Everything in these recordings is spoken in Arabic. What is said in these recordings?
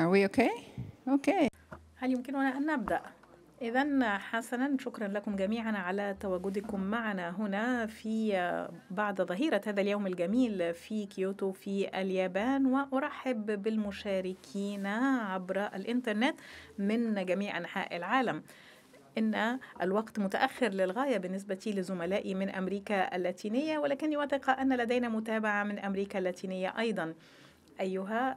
Are we okay? Okay. هل يمكننا أن نبدأ؟ إذا حسنا شكرا لكم جميعا على تواجدكم معنا هنا في بعد ظهيرة هذا اليوم الجميل في كيوتو في اليابان وأرحب بالمشاركين عبر الإنترنت من جميع أنحاء العالم. إن الوقت متأخر للغاية بالنسبة لزملائي من أمريكا اللاتينية ولكني واثقة أن لدينا متابعة من أمريكا اللاتينية أيضا. أيها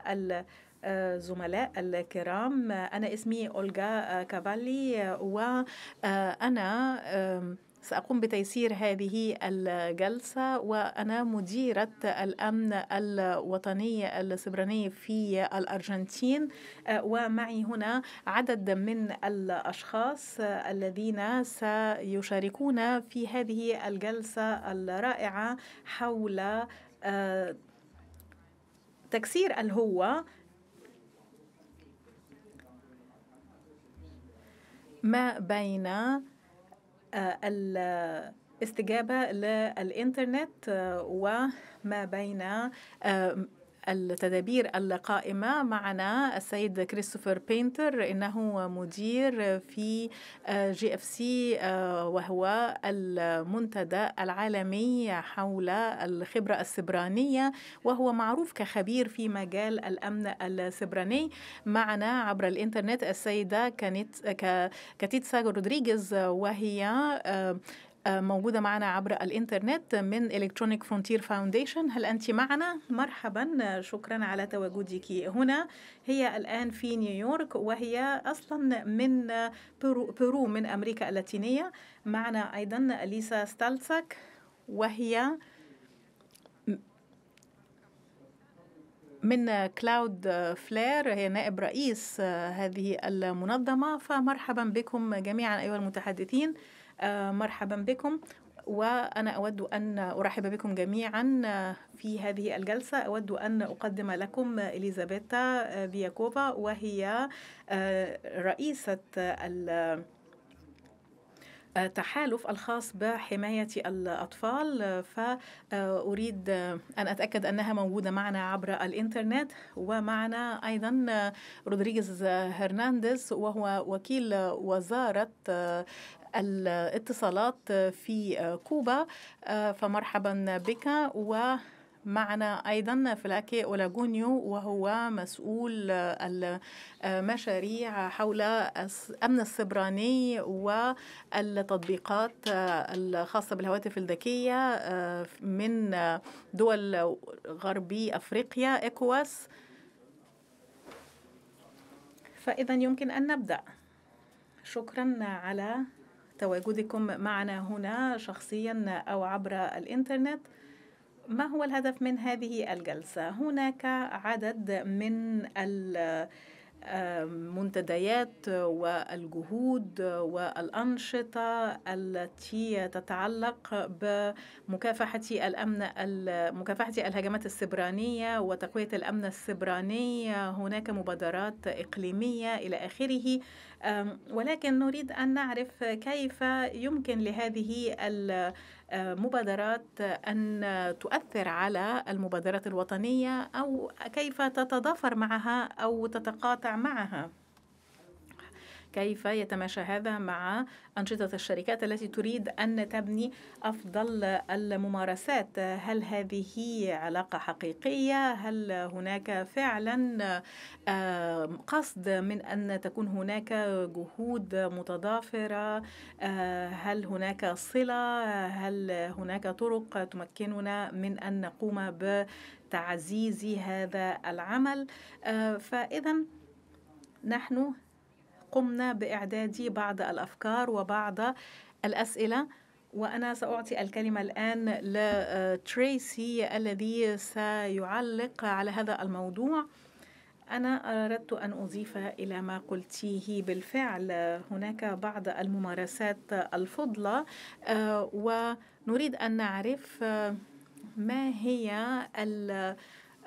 زملاء الكرام أنا اسمي أولغا آه، كافالي آه، وأنا آه، سأقوم بتيسير هذه الجلسة وأنا مديرة الأمن الوطني السبراني في الأرجنتين ومعي هنا عدد من الأشخاص الذين سيشاركون في هذه الجلسة الرائعة حول تكسير الهوة ما بين آه، الاستجابة للإنترنت آه، وما بين آه، التدابير القائمة معنا السيد كريستوفر بينتر إنه مدير في آه، جي اف سي آه، وهو المنتدى العالمي حول الخبرة السبرانية وهو معروف كخبير في مجال الأمن السبراني معنا عبر الإنترنت السيدة كانت كاتيتسا رودريغيز وهي آه، موجودة معنا عبر الإنترنت من إلكترونيك فرونتير فاونديشن هل أنت معنا؟ مرحبا شكرا على تواجدك هنا هي الآن في نيويورك وهي أصلا من بيرو, من أمريكا اللاتينية معنا أيضا ليسا ستالسك وهي من كلاود فلير هي نائب رئيس هذه المنظمة فمرحبا بكم جميعا أيها المتحدثين آه، مرحبا بكم وأنا أود أن أرحب بكم جميعا آه، في هذه الجلسة أود أن أقدم لكم إليزابيتا فياكوفا آه، وهي رئيسة التحالف الخاص بحماية الأطفال فأريد أن أتأكد أنها موجودة معنا عبر الإنترنت ومعنا أيضا رودريغيز هرنانديز وهو وكيل وزارة الاتصالات في كوبا فمرحبا بك و معنا أيضا فلاكي اولاجونيو وهو مسؤول المشاريع حول الامن السبراني والتطبيقات الخاصة بالهواتف الذكية من دول غربي أفريقيا ايكواس فإذا يمكن أن نبدأ شكرا على تواجدكم معنا هنا شخصيا أو عبر الإنترنت ما هو الهدف من هذه الجلسة؟ هناك عدد من ال منتديات والجهود والأنشطة التي تتعلق بمكافحة الأمن مكافحة الهجمات السبرانية وتقوية الأمن السبراني هناك مبادرات إقليمية إلى آخره ولكن نريد أن نعرف كيف يمكن لهذه مبادرات أن تؤثر على المبادرات الوطنية أو كيف تتضافر معها أو تتقاطع معها كيف يتماشى هذا مع أنشطة الشركات التي تريد أن تبني أفضل الممارسات هل هذه علاقة حقيقية هل هناك فعلا آه، قصد من أن تكون هناك جهود متضافرة آه، هل هناك صلة هل هناك طرق تمكننا من أن نقوم بتعزيز هذا العمل آه، فإذا نحن قمنا باعداد بعض الافكار وبعض الاسئله وانا ساعطي الكلمه الان لتريسي آه، الذي سيعلق على هذا الموضوع أنا أردت أن أضيف إلى ما قلتيه بالفعل هناك بعض الممارسات الفضلة آه، ونريد أن نعرف آه، ما هي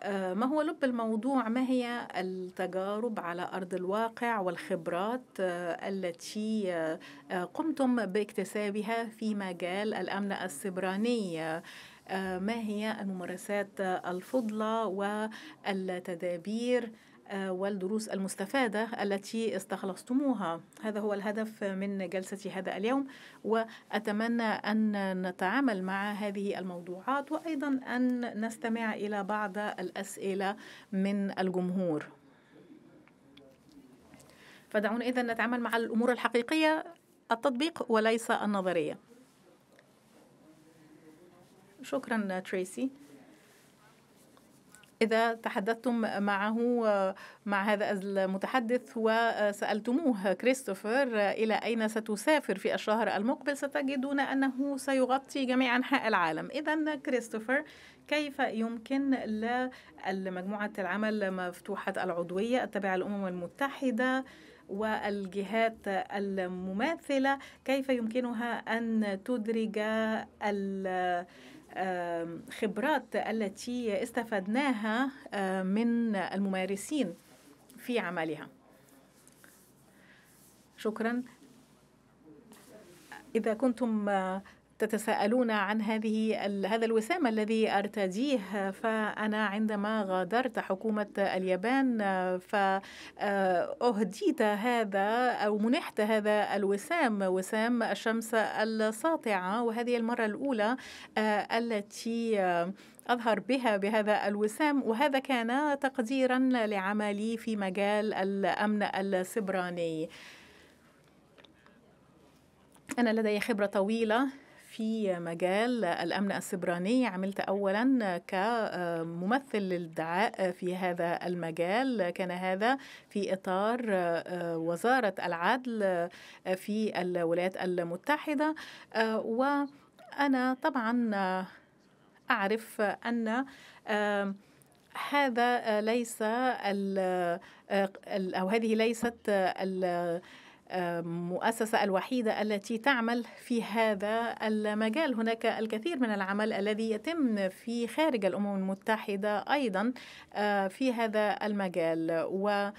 آه، ما هو لب الموضوع ما هي التجارب على ارض الواقع والخبرات آه، التي آه، قمتم باكتسابها في مجال الامن السبراني ما هي الممارسات الفضلى والتدابير آه، والدروس المستفادة التي استخلصتموها هذا هو الهدف من جلسة هذا اليوم وأتمنى أن نتعامل مع هذه الموضوعات وأيضا أن نستمع إلى بعض الأسئلة من الجمهور فدعونا إذا نتعامل مع الأمور الحقيقية التطبيق وليس النظرية شكرا تريسي إذا تحدثتم معه مع هذا المتحدث وسألتموه كريستوفر إلى أين ستسافر في الشهر المقبل ستجدون أنه سيغطي جميع أنحاء العالم إذا كريستوفر كيف يمكن لمجموعة العمل مفتوحة العضوية التابعة للأمم المتحدة والجهات المماثلة كيف يمكنها أن تدرج الـ خبرات التي استفدناها من الممارسين في عملها شكرا إذا كنتم آه، تتساءلون عن هذه هذا الوسام الذي ارتديه فانا عندما غادرت حكومه اليابان فاهديت آه، هذا او منحت هذا الوسام وسام الشمس الساطعه وهذه المره الاولى آه، التي آه، أظهر بها بهذا الوسام وهذا كان تقديرا لعملي في مجال الأمن السبراني أنا لدي خبرة طويلة في مجال الأمن السبراني عملت أولا كممثل آه، للدعاء في هذا المجال كان هذا في إطار آه، آه، وزارة العدل في الولايات المتحدة وأنا طبعا أعرف أن هذا ليس أو هذه ليست المؤسسة الوحيدة التي تعمل في هذا المجال هناك الكثير من العمل الذي يتم في خارج الأمم المتحدة أيضا آه، في هذا المجال و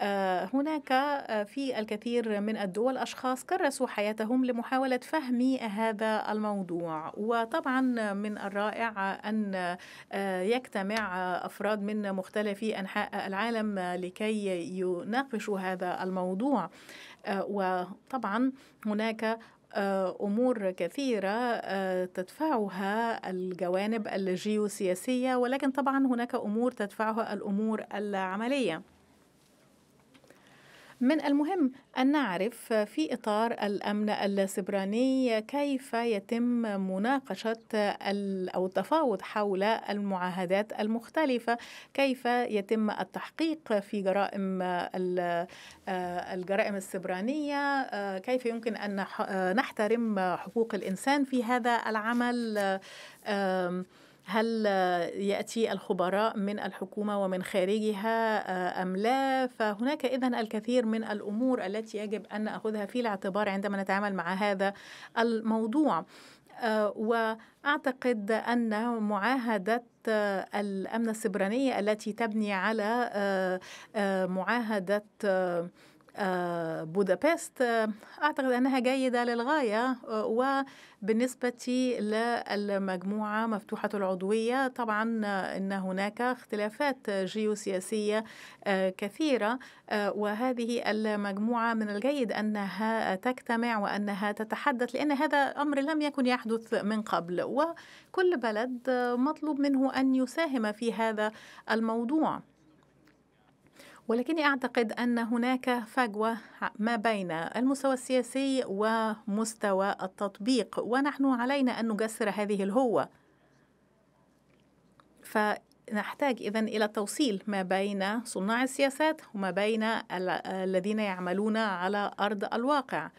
آه، هناك آه، في الكثير من الدول أشخاص كرسوا حياتهم لمحاولة فهم هذا الموضوع وطبعا من الرائع أن آه، يجتمع أفراد من مختلف أنحاء العالم لكي يناقشوا هذا الموضوع وطبعا هناك امور كثيره تدفعها الجوانب الجيوسياسيه ولكن طبعا هناك امور تدفعها الامور العمليه من المهم أن نعرف في إطار الأمن السبراني كيف يتم مناقشة أو التفاوض حول المعاهدات المختلفة كيف يتم التحقيق في جرائم آه، الجرائم السبرانية آه، كيف يمكن أن آه، نحترم حقوق الإنسان في هذا العمل هل يأتي الخبراء من الحكومة ومن خارجها آه، أم لا فهناك إذا الكثير من الأمور التي يجب أن نأخذها في الاعتبار عندما نتعامل مع هذا الموضوع آه، وأعتقد أن معاهدة آه، الأمن السبرانية التي تبني على معاهدة آه، بودابست آه، أعتقد أنها جيدة للغاية آه، وبالنسبة للمجموعة مفتوحة العضوية طبعا أن هناك اختلافات جيوسياسية كثيرة وهذه المجموعة من الجيد أنها تجتمع وأنها تتحدث لأن هذا أمر لم يكن يحدث من قبل وكل بلد مطلوب منه أن يساهم في هذا الموضوع ولكني أعتقد أن هناك فجوة ما بين المستوى السياسي ومستوى التطبيق ونحن علينا أن نجسر هذه الهوة فنحتاج إذا إلى التوصيل ما بين صناع السياسات وما بين الذين يعملون على أرض الواقع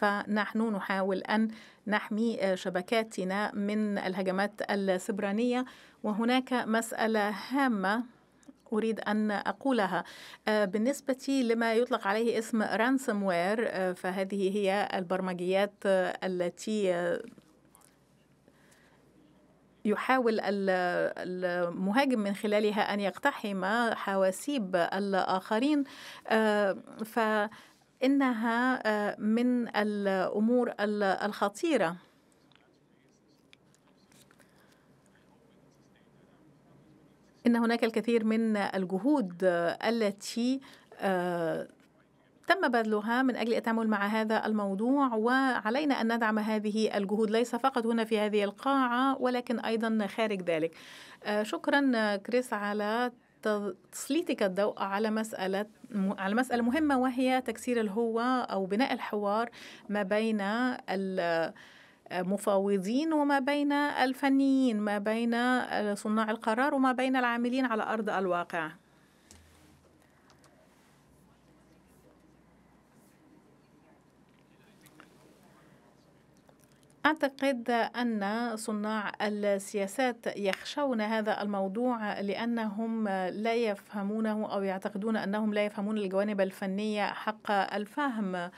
فنحن نحاول أن نحمي آه، شبكاتنا من الهجمات السبرانية وهناك مسألة هامة أريد أن أقولها آه، بالنسبة لما يطلق عليه اسم رانسوم آه، وير فهذه هي البرمجيات التي يحاول المهاجم من خلالها أن يقتحم حواسيب الآخرين ف إنها آه، من الأمور الخطيرة إن هناك الكثير من الجهود التي آه، تم بذلها من أجل التعامل مع هذا الموضوع وعلينا أن ندعم هذه الجهود ليس فقط هنا في هذه القاعة ولكن أيضا خارج ذلك آه، شكرا كريس على تسليطك الضوء على مسألة على مسألة مهمة وهي تكسير الهوة أو بناء الحوار ما بين المفاوضين وما بين الفنيين ما بين صناع القرار وما بين العاملين على أرض الواقع أعتقد أن صناع السياسات يخشون هذا الموضوع لأنهم لا يفهمونه أو يعتقدون أنهم لا يفهمون الجوانب الفنية حق الفهم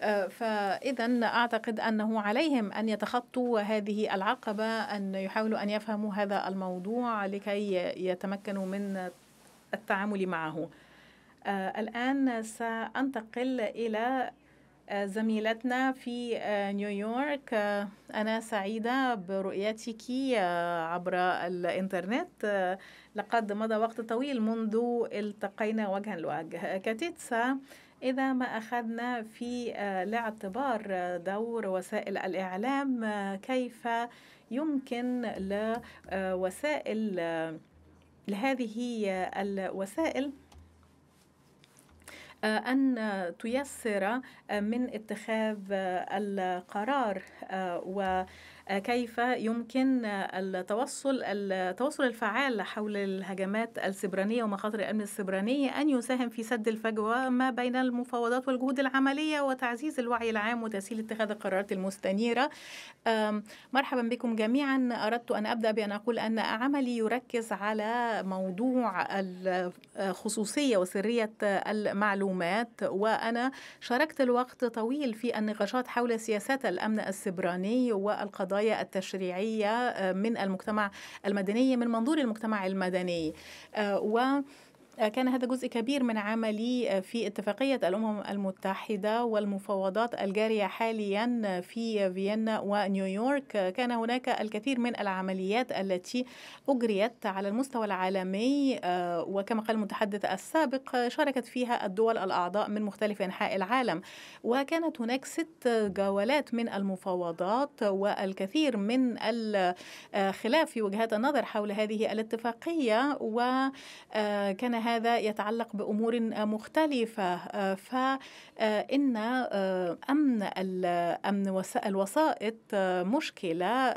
آه، فإذا أعتقد أنه عليهم أن يتخطوا هذه العقبة أن يحاولوا أن يفهموا هذا الموضوع لكي يتمكنوا من التعامل معه آه، الآن سأنتقل إلى آه، زميلتنا في آه، نيويورك آه، أنا سعيدة برؤيتك عبر الإنترنت لقد مضى وقت طويل منذ التقينا وجها لوجه كاتيتسا إذا ما أخذنا في الاعتبار دور وسائل الإعلام كيف يمكن لوسائل لهذه الوسائل أن تيسر من اتخاذ القرار آه، و آه، كيف يمكن التوصل التواصل الفعال حول الهجمات السبرانية ومخاطر الأمن السبراني أن يساهم في سد الفجوة ما بين المفاوضات والجهود العملية وتعزيز الوعي العام وتسهيل اتخاذ القرارات المستنيرة مرحبا بكم جميعا أردت أن أبدأ بأن أقول أن عملي يركز على موضوع الخصوصية وسرية المعلومات وأنا شاركت الوقت طويل في النقاشات حول سياسات الأمن السبراني والقضاء القضايا التشريعية آه، من المجتمع المدني من منظور المجتمع المدني آه، و كان هذا جزء كبير من عملي آه، في اتفاقية الأمم المتحدة والمفاوضات الجارية حاليا آه، في فيينا ونيويورك آه، كان هناك الكثير من العمليات التي أجريت على المستوى العالمي وكما قال المتحدث السابق شاركت فيها الدول الأعضاء من مختلف أنحاء العالم وكانت هناك ست جولات من المفاوضات والكثير من الخلاف في وجهات النظر حول هذه الاتفاقية وكان هذا يتعلق بأمور مختلفة آه، فإن آه، آه، أمن الأمن الوسائط مشكلة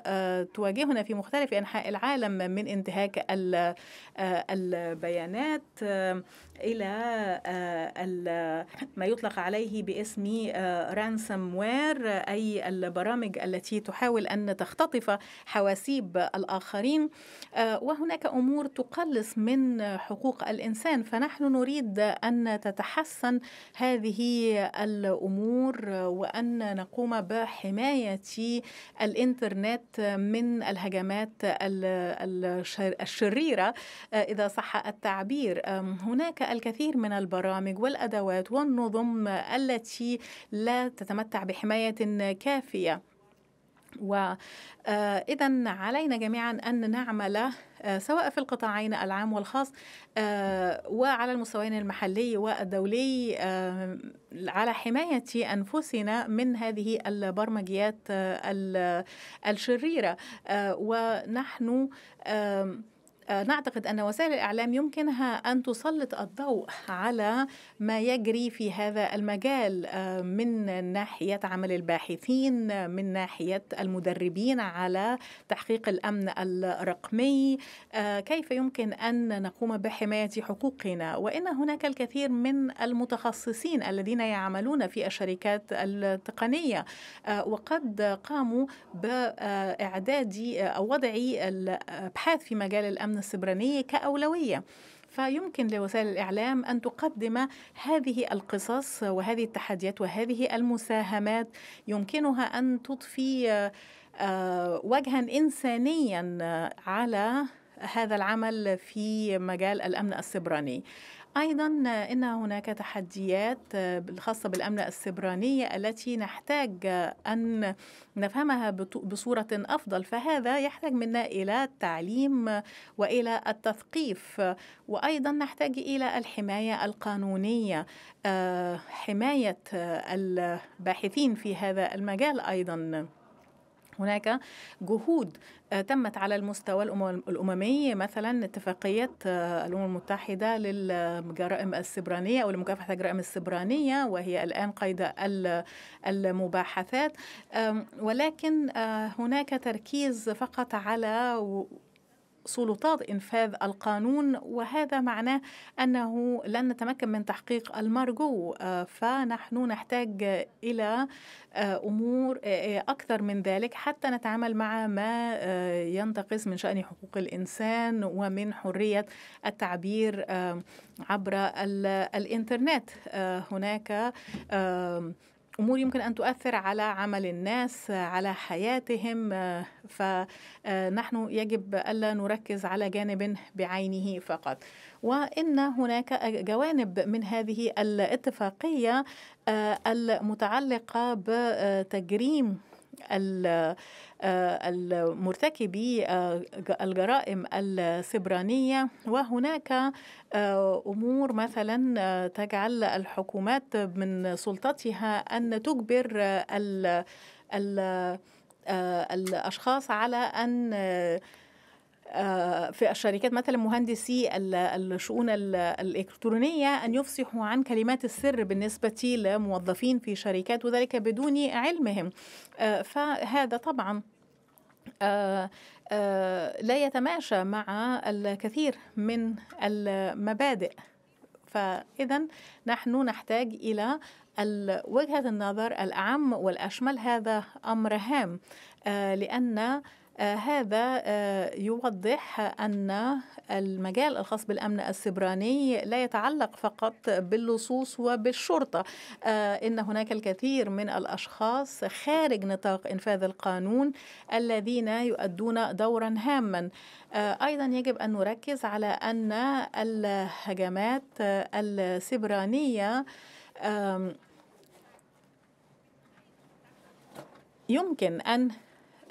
تواجهنا في مختلف أنحاء العالم من انتهاك البيانات الى آه، ما يطلق عليه باسم رانسم آه، وير اي البرامج التي تحاول ان تختطف حواسيب الاخرين آه، وهناك امور تقلص من حقوق الانسان فنحن نريد ان تتحسن هذه الامور وان نقوم بحمايه الانترنت من الهجمات الشريره اذا صح التعبير هناك الكثير من البرامج والأدوات والنظم التي لا تتمتع بحماية كافية وإذا آه، علينا جميعا أن نعمل آه، سواء في القطاعين العام والخاص آه، وعلى المستويين المحلي والدولي على حماية أنفسنا من هذه البرمجيات الشريرة ونحن نعتقد أن وسائل الإعلام يمكنها أن تسلط الضوء على ما يجري في هذا المجال آه، من ناحية عمل الباحثين من ناحية المدربين على تحقيق الأمن الرقمي آه، كيف يمكن أن نقوم بحماية حقوقنا وإن هناك الكثير من المتخصصين الذين يعملون في الشركات التقنية آه، وقد قاموا بإعداد أو وضع الأبحاث في مجال الأمن السبرانية كأولوية فيمكن لوسائل الإعلام أن تقدم هذه القصص وهذه التحديات وهذه المساهمات يمكنها أن تضفي آه، وجها إنسانيا على هذا العمل في مجال الأمن السبراني أيضا إن هناك تحديات الخاصة بالأمن السبراني التي نحتاج أن نفهمها بصورة أفضل فهذا يحتاج منا إلى التعليم وإلى التثقيف وأيضا نحتاج إلى الحماية القانونية آه، حماية الباحثين في هذا المجال أيضا هناك جهود آه، تمت على المستوى الأممي مثلا اتفاقية آه، الأمم المتحدة للجرائم السبرانية أو لمكافحة الجرائم السبرانية وهي الآن قيد المباحثات ولكن آه، هناك تركيز فقط على سلطات إنفاذ القانون وهذا معناه أنه لن نتمكن من تحقيق المرجو آه، فنحن نحتاج إلى آه، أمور آه، أكثر من ذلك حتى نتعامل مع ما ينتقص من شأن حقوق الإنسان ومن حرية التعبير عبر الإنترنت هناك امور يمكن ان تؤثر على عمل الناس على حياتهم فنحن يجب الا نركز على جانب بعينه فقط وان هناك جوانب من هذه الاتفاقيه المتعلقه بتجريم آه، المرتكبي آه، الجرائم السبرانية وهناك آه، أمور مثلا تجعل الحكومات من سلطتها أن تجبر الأشخاص على أن آه، في الشركات مثلا مهندسي الشؤون الإلكترونية أن يفصحوا عن كلمات السر بالنسبة لموظفين في شركات وذلك بدون علمهم آه، فهذا طبعا آه، لا يتماشى مع الكثير من المبادئ فإذا نحن نحتاج إلى وجهة النظر الأعم والأشمل هذا أمر هام لأن هذا آه، يوضح أن المجال الخاص بالأمن السبراني لا يتعلق فقط باللصوص وبالشرطة آه، إن هناك الكثير من الأشخاص خارج نطاق إنفاذ القانون الذين يؤدون دورا هاما آه، أيضا يجب أن نركز على أن الهجمات السبرانية يمكن أن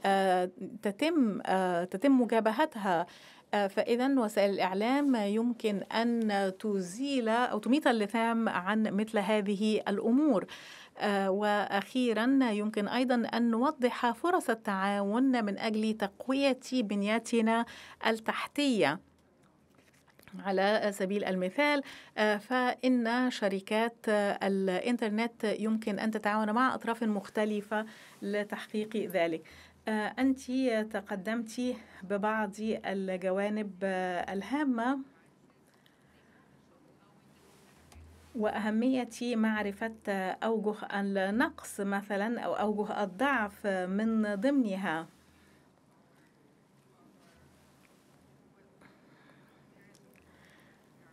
آه، تتم آه، تتم مجابهتها آه، فإذا وسائل الإعلام يمكن أن تزيل أو تميت اللثام عن مثل هذه الأمور واخيرا يمكن ايضا ان نوضح فرص التعاون من اجل تقويه بنياتنا التحتيه على سبيل المثال فإن شركات الإنترنت يمكن أن تتعاون مع أطراف مختلفة لتحقيق ذلك آه، أنت تقدمت ببعض الجوانب آه، الهامة وأهمية معرفة أوجه النقص مثلا أو أوجه الضعف من ضمنها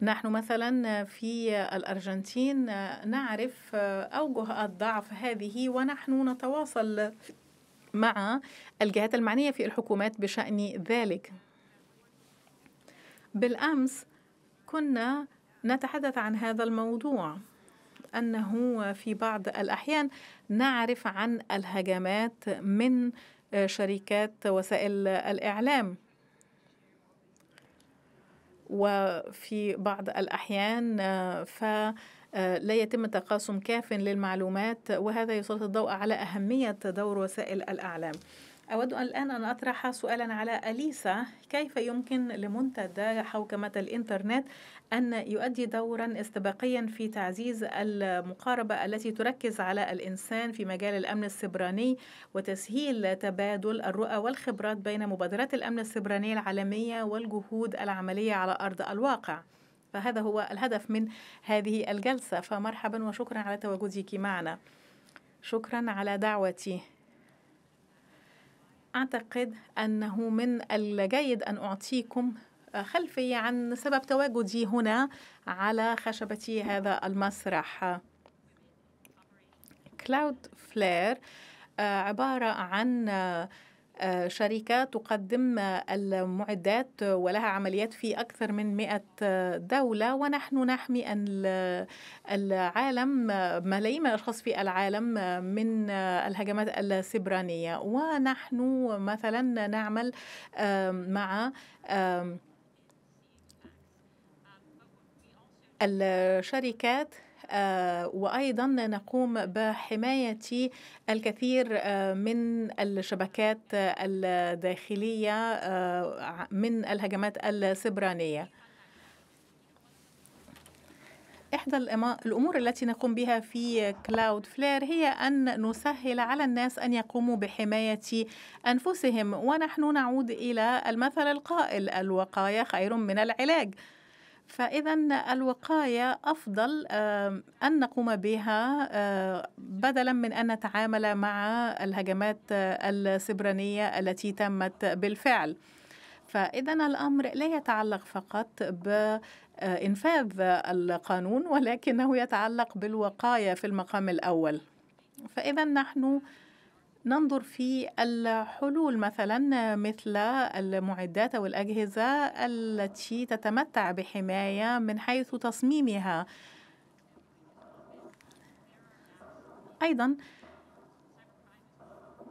نحن مثلا في الأرجنتين نعرف أوجه الضعف هذه ونحن نتواصل مع الجهات المعنية في الحكومات بشأن ذلك بالأمس كنا نتحدث عن هذا الموضوع أنه في بعض الأحيان نعرف عن الهجمات من آه، شركات وسائل الإعلام وفي بعض الأحيان آه، ف آه، لا يتم تقاسم كاف للمعلومات وهذا يسلط الضوء على أهمية دور وسائل الأعلام أود الآن أن أطرح سؤالا على أليسا كيف يمكن لمنتدى حوكمة الإنترنت أن يؤدي دورا استباقيا في تعزيز المقاربة التي تركز على الإنسان في مجال الأمن السبراني وتسهيل تبادل الرؤى والخبرات بين مبادرات الأمن السبراني العالمية والجهود العملية على أرض الواقع؟ فهذا هو الهدف من هذه الجلسة فمرحبا وشكرا على تواجدك معنا شكرا على دعوتي أعتقد أنه من الجيد أن أعطيكم خلفية عن سبب تواجدي هنا على خشبة هذا المسرح كلاود فلير عبارة عن شركة تقدم المعدات ولها عمليات في أكثر من مئة دولة ونحن نحمي العالم ملايين الأشخاص في العالم من الهجمات السبرانية ونحن مثلا نعمل مع الشركات آه، وأيضا نقوم بحماية الكثير آه، من الشبكات الداخلية آه، من الهجمات السبرانية إحدى الأمور التي نقوم بها في كلاود فلير هي أن نسهل على الناس أن يقوموا بحماية أنفسهم ونحن نعود إلى المثل القائل الوقاية خير من العلاج فإذا الوقاية أفضل أن نقوم بها بدلا من أن نتعامل مع الهجمات آه، السبرانية التي تمت بالفعل فإذا الأمر لا يتعلق فقط بإنفاذ آه، القانون ولكنه يتعلق بالوقاية في المقام الأول فإذا نحن ننظر في الحلول مثلا مثل المعدات أو الأجهزة التي تتمتع بحماية من حيث تصميمها أيضا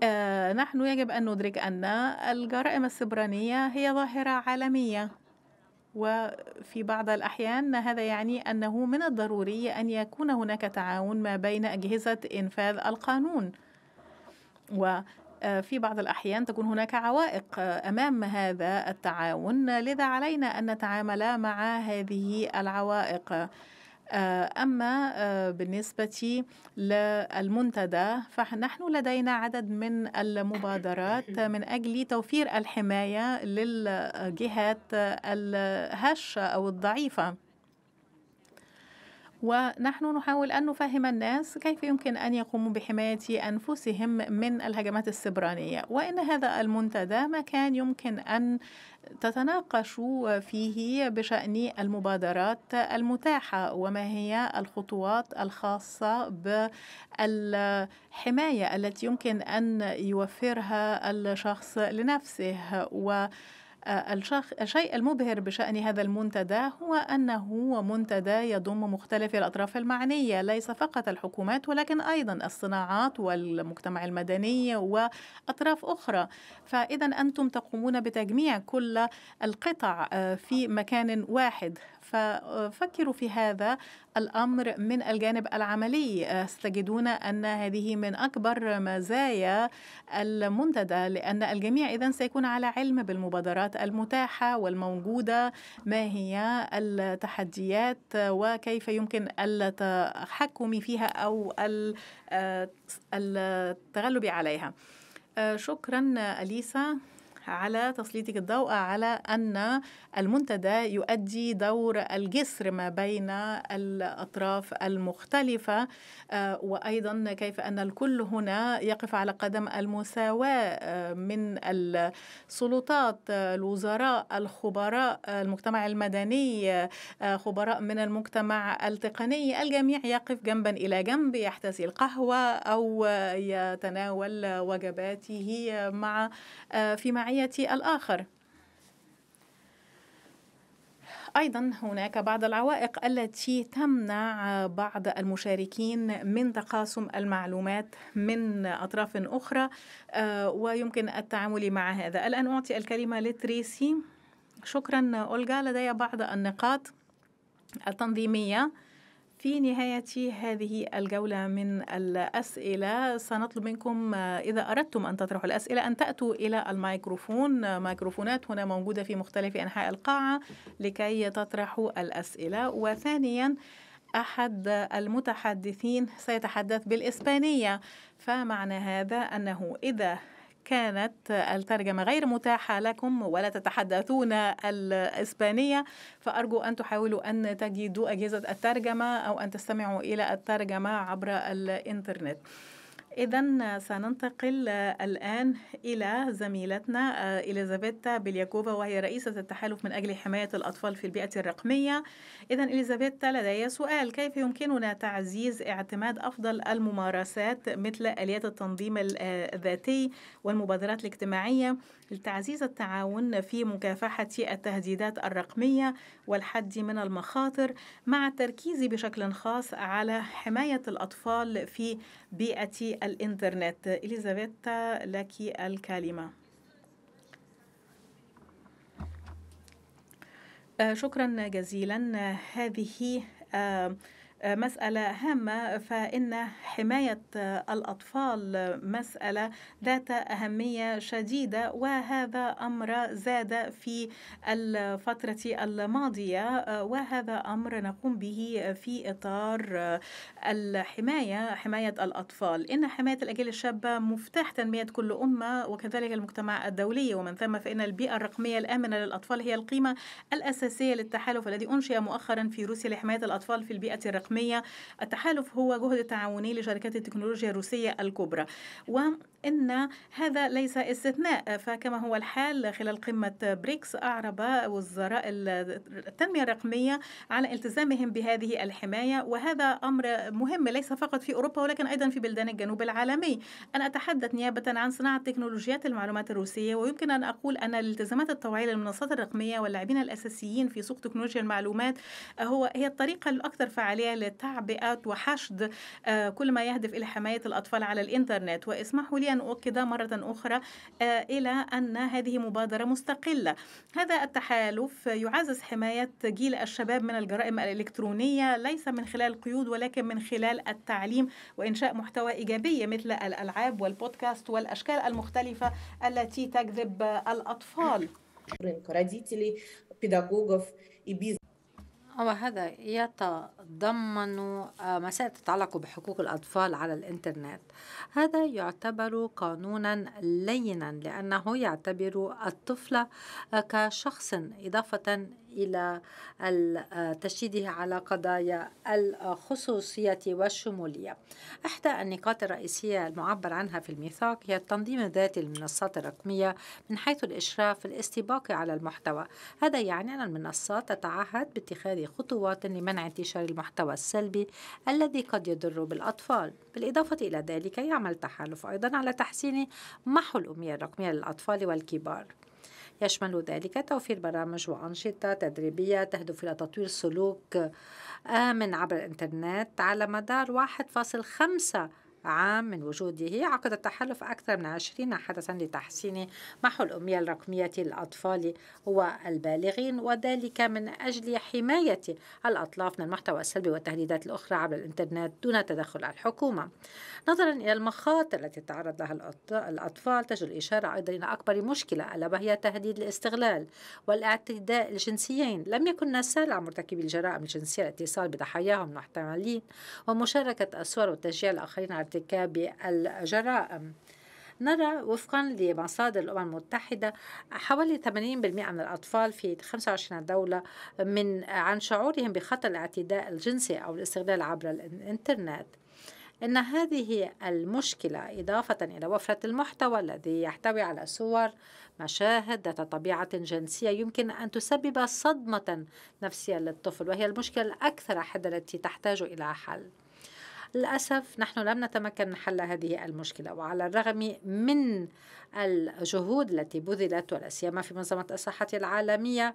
آه، نحن يجب أن ندرك أن الجرائم السبرانية هي ظاهرة عالمية وفي بعض الأحيان هذا يعني أنه من الضروري أن يكون هناك تعاون ما بين أجهزة إنفاذ القانون وفي آه، بعض الأحيان تكون هناك عوائق آه، أمام هذا التعاون لذا علينا أن نتعامل مع هذه العوائق آه، أما بالنسبة للمنتدى فنحن لدينا عدد من المبادرات من أجل توفير الحماية للجهات الهشة أو الضعيفة ونحن نحاول أن نفهم الناس كيف يمكن أن يقوموا بحماية أنفسهم من الهجمات السبرانية وإن هذا المنتدى مكان يمكن أن تتناقشوا فيه بشأن المبادرات المتاحة وما هي الخطوات الخاصة بالحماية التي يمكن أن يوفرها الشخص لنفسه و الشيء المبهر بشأن هذا المنتدى هو أنه منتدى يضم مختلف الأطراف المعنية ليس فقط الحكومات ولكن أيضا الصناعات والمجتمع المدني وأطراف أخرى فإذا أنتم تقومون بتجميع كل القطع آه، في مكان واحد ففكروا في هذا الأمر من الجانب العملي ستجدون أن هذه من أكبر مزايا المنتدى لأن الجميع إذا سيكون على علم بالمبادرات المتاحة والموجودة ما هي التحديات وكيف يمكن التحكم فيها أو آه، التغلب عليها آه، شكرا أليسا على تسليطك الضوء على أن المنتدى يؤدي دور الجسر ما بين الأطراف المختلفة آه، وأيضا كيف أن الكل هنا يقف على قدم المساواة آه، من السلطات آه، الوزراء الخبراء المجتمع المدني خبراء من المجتمع التقني الجميع يقف جنبا إلى جنب يحتسي القهوة أو يتناول وجباته مع في معي رعاية الآخر ايضا هناك بعض العوائق التي تمنع بعض المشاركين من تقاسم المعلومات من اطراف اخرى آه، ويمكن التعامل مع هذا الان اعطي الكلمه لتريسي شكرا اولغا لدي بعض النقاط التنظيميه في نهاية هذه الجولة من الأسئلة سنطلب منكم آه، إذا أردتم أن تطرحوا الأسئلة أن تأتوا إلى الميكروفون آه، ميكروفونات هنا موجودة في مختلف أنحاء القاعة لكي تطرحوا الأسئلة وثانيا أحد المتحدثين سيتحدث بالإسبانية فمعنى هذا أنه إذا كانت الترجمة غير متاحة لكم ولا تتحدثون الإسبانية فأرجو أن تحاولوا أن تجدوا أجهزة الترجمة أو أن تستمعوا إلى الترجمة عبر الإنترنت إذا سننتقل الآن إلى زميلتنا آه، إليزابيتا بلياكوفا وهي رئيسة التحالف من أجل حماية الأطفال في البيئة الرقمية إذا إليزابيتا لدي سؤال كيف يمكننا تعزيز اعتماد أفضل الممارسات مثل آليات التنظيم آه، الذاتي والمبادرات الاجتماعية لتعزيز التعاون في مكافحة التهديدات الرقمية والحد من المخاطر مع التركيز بشكل خاص على حماية الأطفال في بيئة الإنترنت إليزابيتا لك الكلمة آه، شكرا جزيلا هذه آه، مسألة هامة فإن حماية الأطفال مسألة ذات أهمية شديدة وهذا أمر زاد في الفترة الماضية وهذا أمر نقوم به في إطار الحماية حماية الأطفال إن حماية الأجيال الشابة مفتاح تنمية كل أمة وكذلك المجتمع الدولي ومن ثم فإن البيئة الرقمية الآمنة للأطفال هي القيمة الأساسية للتحالف الذي أنشئ مؤخرا في روسيا لحماية الأطفال في البيئة الرقمية الرقمية التحالف هو جهد تعاوني لشركات التكنولوجيا الروسية الكبرى وإن هذا ليس استثناء فكما هو الحال خلال قمة بريكس أعرب وزراء التنمية الرقمية على التزامهم بهذه الحماية وهذا أمر مهم ليس فقط في أوروبا ولكن أيضا في بلدان الجنوب العالمي أنا أتحدث نيابة عن صناعة تكنولوجيات المعلومات الروسية ويمكن أن أقول أن الالتزامات الطوعية للمنصات الرقمية واللاعبين الأساسيين في سوق تكنولوجيا المعلومات هو هي الطريقة الأكثر فعالية لتعبئة وحشد آه، كل ما يهدف إلى حماية الأطفال على الإنترنت واسمحوا لي أن أؤكد مرة أخرى آه، إلى أن هذه مبادرة مستقلة هذا التحالف يعزز حماية جيل الشباب من الجرائم الإلكترونية ليس من خلال قيود ولكن من خلال التعليم وإنشاء محتوى إيجابية مثل الألعاب والبودكاست والأشكال المختلفة التي تجذب الأطفال وهذا يتضمن آه، مسائل تتعلق بحقوق الأطفال على الإنترنت هذا يعتبر قانونا لينا لأنه يعتبر الطفل آه، كشخص إضافة إلى تشديده على قضايا الخصوصية والشمولية إحدى النقاط الرئيسية المعبر عنها في الميثاق هي التنظيم ذات للمنصات الرقمية من حيث الإشراف الاستباقي على المحتوى هذا يعني أن المنصات تتعهد باتخاذ خطوات لمنع انتشار المحتوى السلبي الذي قد يضر بالأطفال بالإضافة إلى ذلك يعمل التحالف أيضا على تحسين محو الأمية الرقمية للأطفال والكبار يشمل ذلك توفير برامج وأنشطة تدريبية تهدف إلى تطوير سلوك آمن عبر الإنترنت على مدار 1.5 عام من وجوده عقد التحالف أكثر من 20 حدثا لتحسين محو الأمية الرقمية للأطفال والبالغين وذلك من أجل حماية الأطلاف من المحتوى السلبي والتهديدات الأخرى عبر الإنترنت دون تدخل الحكومة نظرا إلى المخاطر التي تعرض لها الأطفال تجد الإشارة أيضا إلى أكبر مشكلة ألا وهي تهديد الاستغلال والاعتداء الجنسيين لم يكن نسال عن مرتكبي الجرائم الجنسية الاتصال بضحاياهم المحتملين ومشاركة الصور والتشجيع الآخرين على ارتكاب الجرائم نرى وفقا لمصادر الأمم المتحدة حوالي 80% من الأطفال في 25 دولة من عن شعورهم بخطر الاعتداء الجنسي أو الاستغلال عبر الإنترنت إن هذه المشكلة إضافة إلى وفرة المحتوى الذي يحتوي على صور مشاهد ذات طبيعة جنسية يمكن أن تسبب صدمة نفسية للطفل وهي المشكلة الأكثر حدة التي تحتاج إلى حل للأسف نحن لم نتمكن من حل هذه المشكلة وعلى الرغم من الجهود التي بذلت ولا سيما في منظمة الصحة العالمية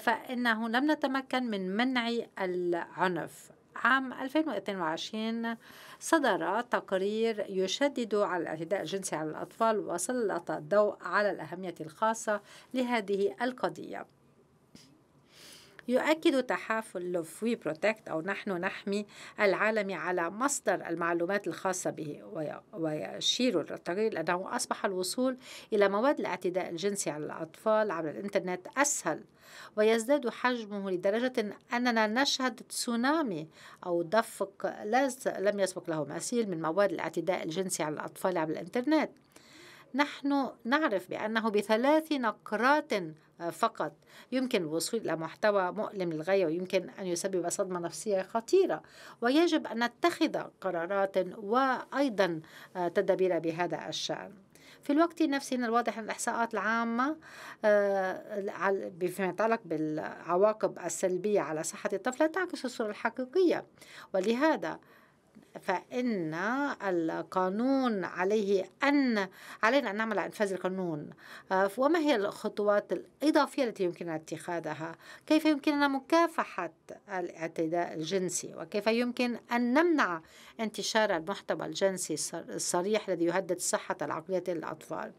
فإنه لم نتمكن من منع العنف عام 2022 صدر تقرير يشدد على الاعتداء الجنسي على الأطفال وسلط الضوء على الأهمية الخاصة لهذه القضية يؤكد تحافل لوف وي بروتكت أو نحن نحمي العالمي على مصدر المعلومات الخاصة به ويشير التقرير أنه أصبح الوصول إلى مواد الاعتداء الجنسي على الأطفال عبر الإنترنت أسهل ويزداد حجمه لدرجة أننا نشهد تسونامي أو دفق لم يسبق له مثيل من مواد الاعتداء الجنسي على الأطفال عبر الإنترنت نحن نعرف بأنه بثلاث نقرات فقط يمكن الوصول إلى محتوى مؤلم للغاية ويمكن أن يسبب صدمة نفسية خطيرة ويجب أن نتخذ قرارات وأيضا آه، تدابير بهذا الشأن في الوقت نفسه من الواضح أن الإحصاءات العامة آه، فيما يتعلق بالعواقب السلبية على صحة الطفل لا تعكس الصورة الحقيقية ولهذا فإن القانون عليه أن علينا أن نعمل على إنفاذ القانون آه، وما هي الخطوات الإضافية التي يمكننا اتخاذها كيف يمكننا مكافحة الاعتداء الجنسي وكيف يمكن أن نمنع انتشار المحتوى الجنسي الصريح الذي يهدد صحة العقلية للأطفال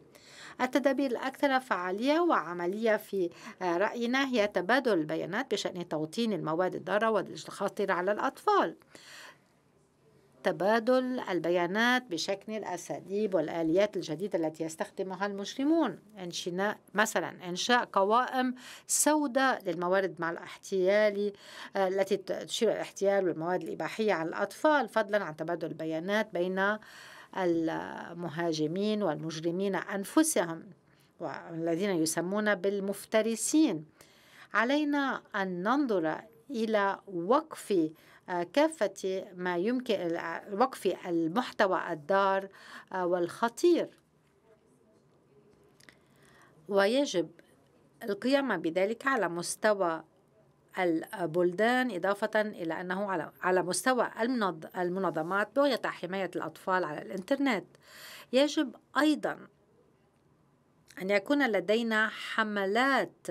التدابير الأكثر فعالية وعملية في آه، رأينا هي تبادل البيانات بشأن توطين المواد الضارة والخطيرة على الأطفال تبادل البيانات بشكل الأساليب والآليات الجديدة التي يستخدمها المجرمون إنشاء مثلا إنشاء قوائم سوداء للموارد مع الاحتيالي آه، التي تشير الاحتيال والمواد الإباحية على الأطفال فضلا عن تبادل البيانات بين المهاجمين والمجرمين أنفسهم والذين يسمون بالمفترسين علينا أن ننظر إلى وقف كافة ما يمكن وقف المحتوى الدار آه، والخطير ويجب القيام بذلك على مستوى البلدان إضافة إلى أنه على مستوى المنظمات بغية حماية الأطفال على الإنترنت يجب أيضا أن يكون لدينا حملات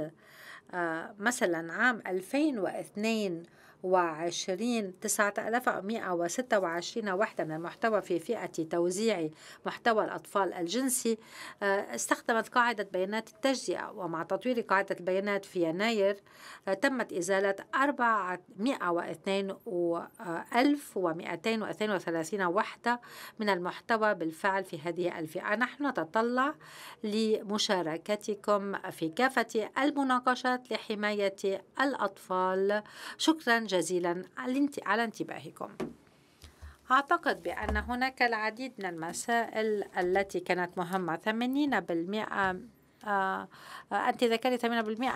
آه، مثلا عام 2002 وعشرين تسعة ألف مئة وستة وعشرين وحدة من المحتوى في فئة توزيع محتوى الأطفال الجنسي آه، استخدمت قاعدة بيانات التجزئة ومع تطوير قاعدة البيانات في يناير آه، تمت إزالة وثلاثين وحدة من المحتوى بالفعل في هذه الفئة نحن نتطلع لمشاركتكم في كافة المناقشات لحماية الأطفال شكرا جزيلا على انتباهكم أعتقد بأن هناك العديد من المسائل التي كانت مهمة 80 بالمئة آه، أنت ذكرت 80%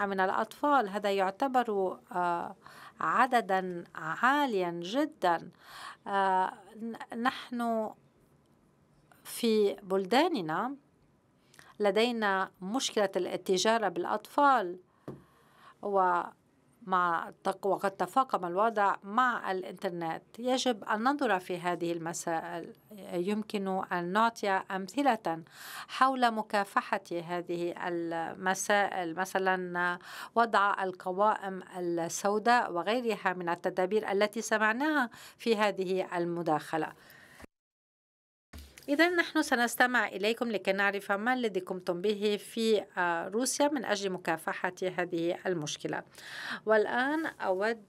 من الأطفال هذا يعتبر آه، عددا عاليا جدا آه، نحن في بلداننا لدينا مشكلة التجارة بالأطفال و مع وقد تفاقم الوضع مع الإنترنت يجب أن ننظر في هذه المسائل يمكن أن نعطي أمثلة حول مكافحة هذه المسائل مثلا وضع القوائم السوداء وغيرها من التدابير التي سمعناها في هذه المداخلة إذا نحن سنستمع إليكم لكي نعرف ما الذي قمتم به في آه، روسيا من أجل مكافحة هذه المشكلة والآن أود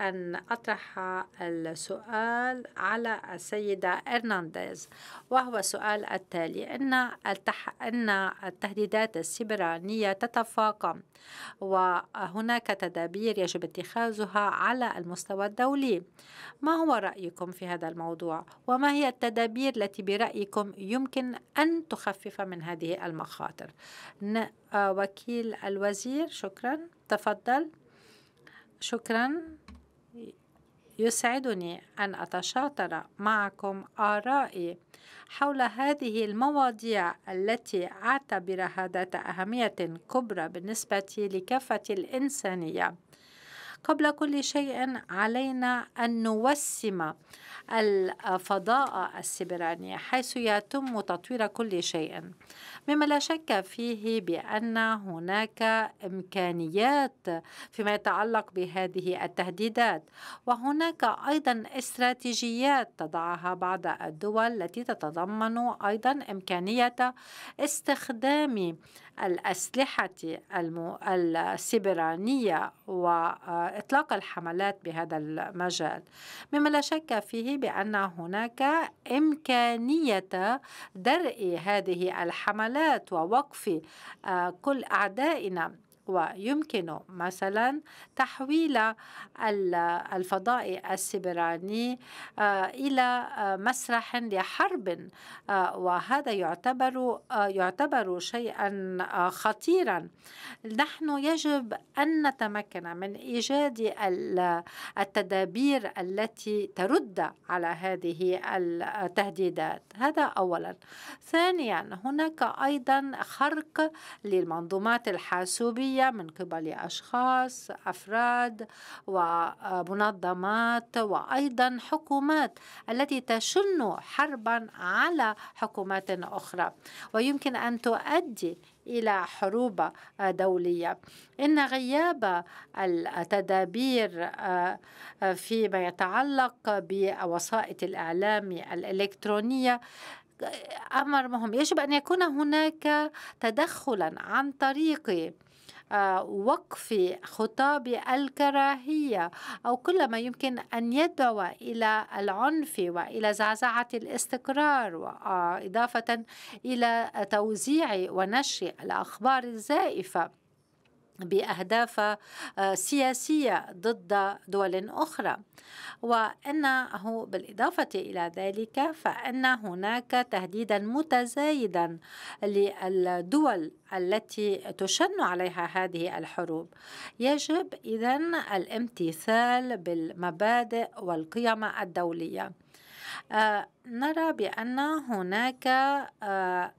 أن أطرح السؤال على السيدة إرنانديز وهو السؤال التالي إن, التح... إن التهديدات السبرانية تتفاقم وهناك تدابير يجب اتخاذها على المستوى الدولي ما هو رأيكم في هذا الموضوع وما هي التدابير التي برأيكم يمكن أن تخفف من هذه المخاطر ن... آه، وكيل الوزير شكرا تفضل شكرا يسعدني أن أتشاطر معكم آرائي حول هذه المواضيع التي أعتبرها ذات أهمية كبرى بالنسبة لكافة الإنسانية. قبل كل شيء علينا أن نوسم الفضاء السبراني حيث يتم تطوير كل شيء مما لا شك فيه بأن هناك إمكانيات فيما يتعلق بهذه التهديدات وهناك أيضا استراتيجيات تضعها بعض الدول التي تتضمن أيضا إمكانية استخدام الأسلحة السبرانية وإطلاق الحملات بهذا المجال مما لا شك فيه بأن هناك إمكانية درء هذه الحملات ووقف آه، كل أعدائنا ويمكن مثلا تحويل الفضاء السبراني آه، إلى آه، مسرح لحرب آه، وهذا يعتبر يعتبر شيئا خطيرا نحن يجب أن نتمكن من إيجاد التدابير التي ترد على هذه التهديدات هذا أولا ثانيا هناك أيضا خرق للمنظومات الحاسوبية من قبل أشخاص أفراد ومنظمات وأيضا حكومات التي تشن حربا على حكومات أخرى ويمكن أن تؤدي الى حروب دوليه ان غياب التدابير آه، فيما يتعلق بوسائط الاعلام الالكترونيه آه، امر مهم يجب ان يكون هناك تدخلا عن طريق وقف خطاب الكراهية أو كل ما يمكن أن يدعو إلى العنف وإلى زعزعة الاستقرار وإضافة إلى توزيع ونشر الأخبار الزائفة بأهداف آه، سياسية ضد دول أخرى وأنه بالإضافة إلى ذلك فأن هناك تهديدا متزايدا للدول التي تشن عليها هذه الحروب يجب إذا الامتثال بالمبادئ والقيم الدولية آه، نرى بأن هناك آه،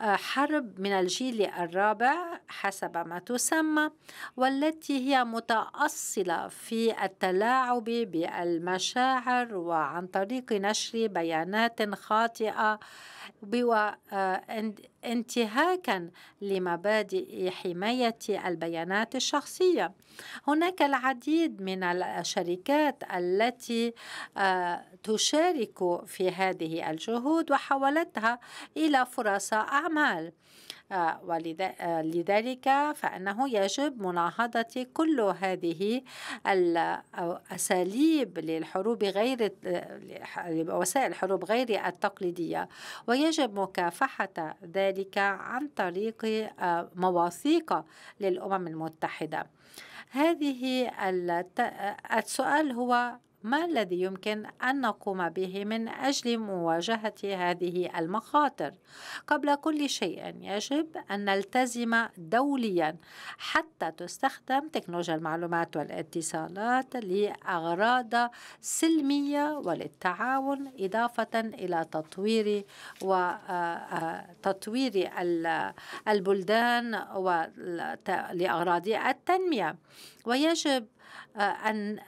حرب من الجيل الرابع حسب ما تسمى والتي هي متأصلة في التلاعب بالمشاعر وعن طريق نشر بيانات خاطئة آه، انتهاكا لمبادئ حماية البيانات الشخصية هناك العديد من الشركات التي آه، تشارك في هذه الجهود وحولتها إلى فرص أعمال ولذلك فإنه يجب مناهضة كل هذه الأساليب للحروب غير وسائل الحروب غير التقليدية ويجب مكافحة ذلك عن طريق آه، مواثيق للأمم المتحدة هذه السؤال هو ما الذي يمكن أن نقوم به من أجل مواجهة هذه المخاطر؟ قبل كل شيء يجب أن نلتزم دوليا حتى تستخدم تكنولوجيا المعلومات والاتصالات لأغراض سلمية وللتعاون إضافة إلى تطوير وتطوير آه، آه، البلدان لأغراض التنمية ويجب آه، أن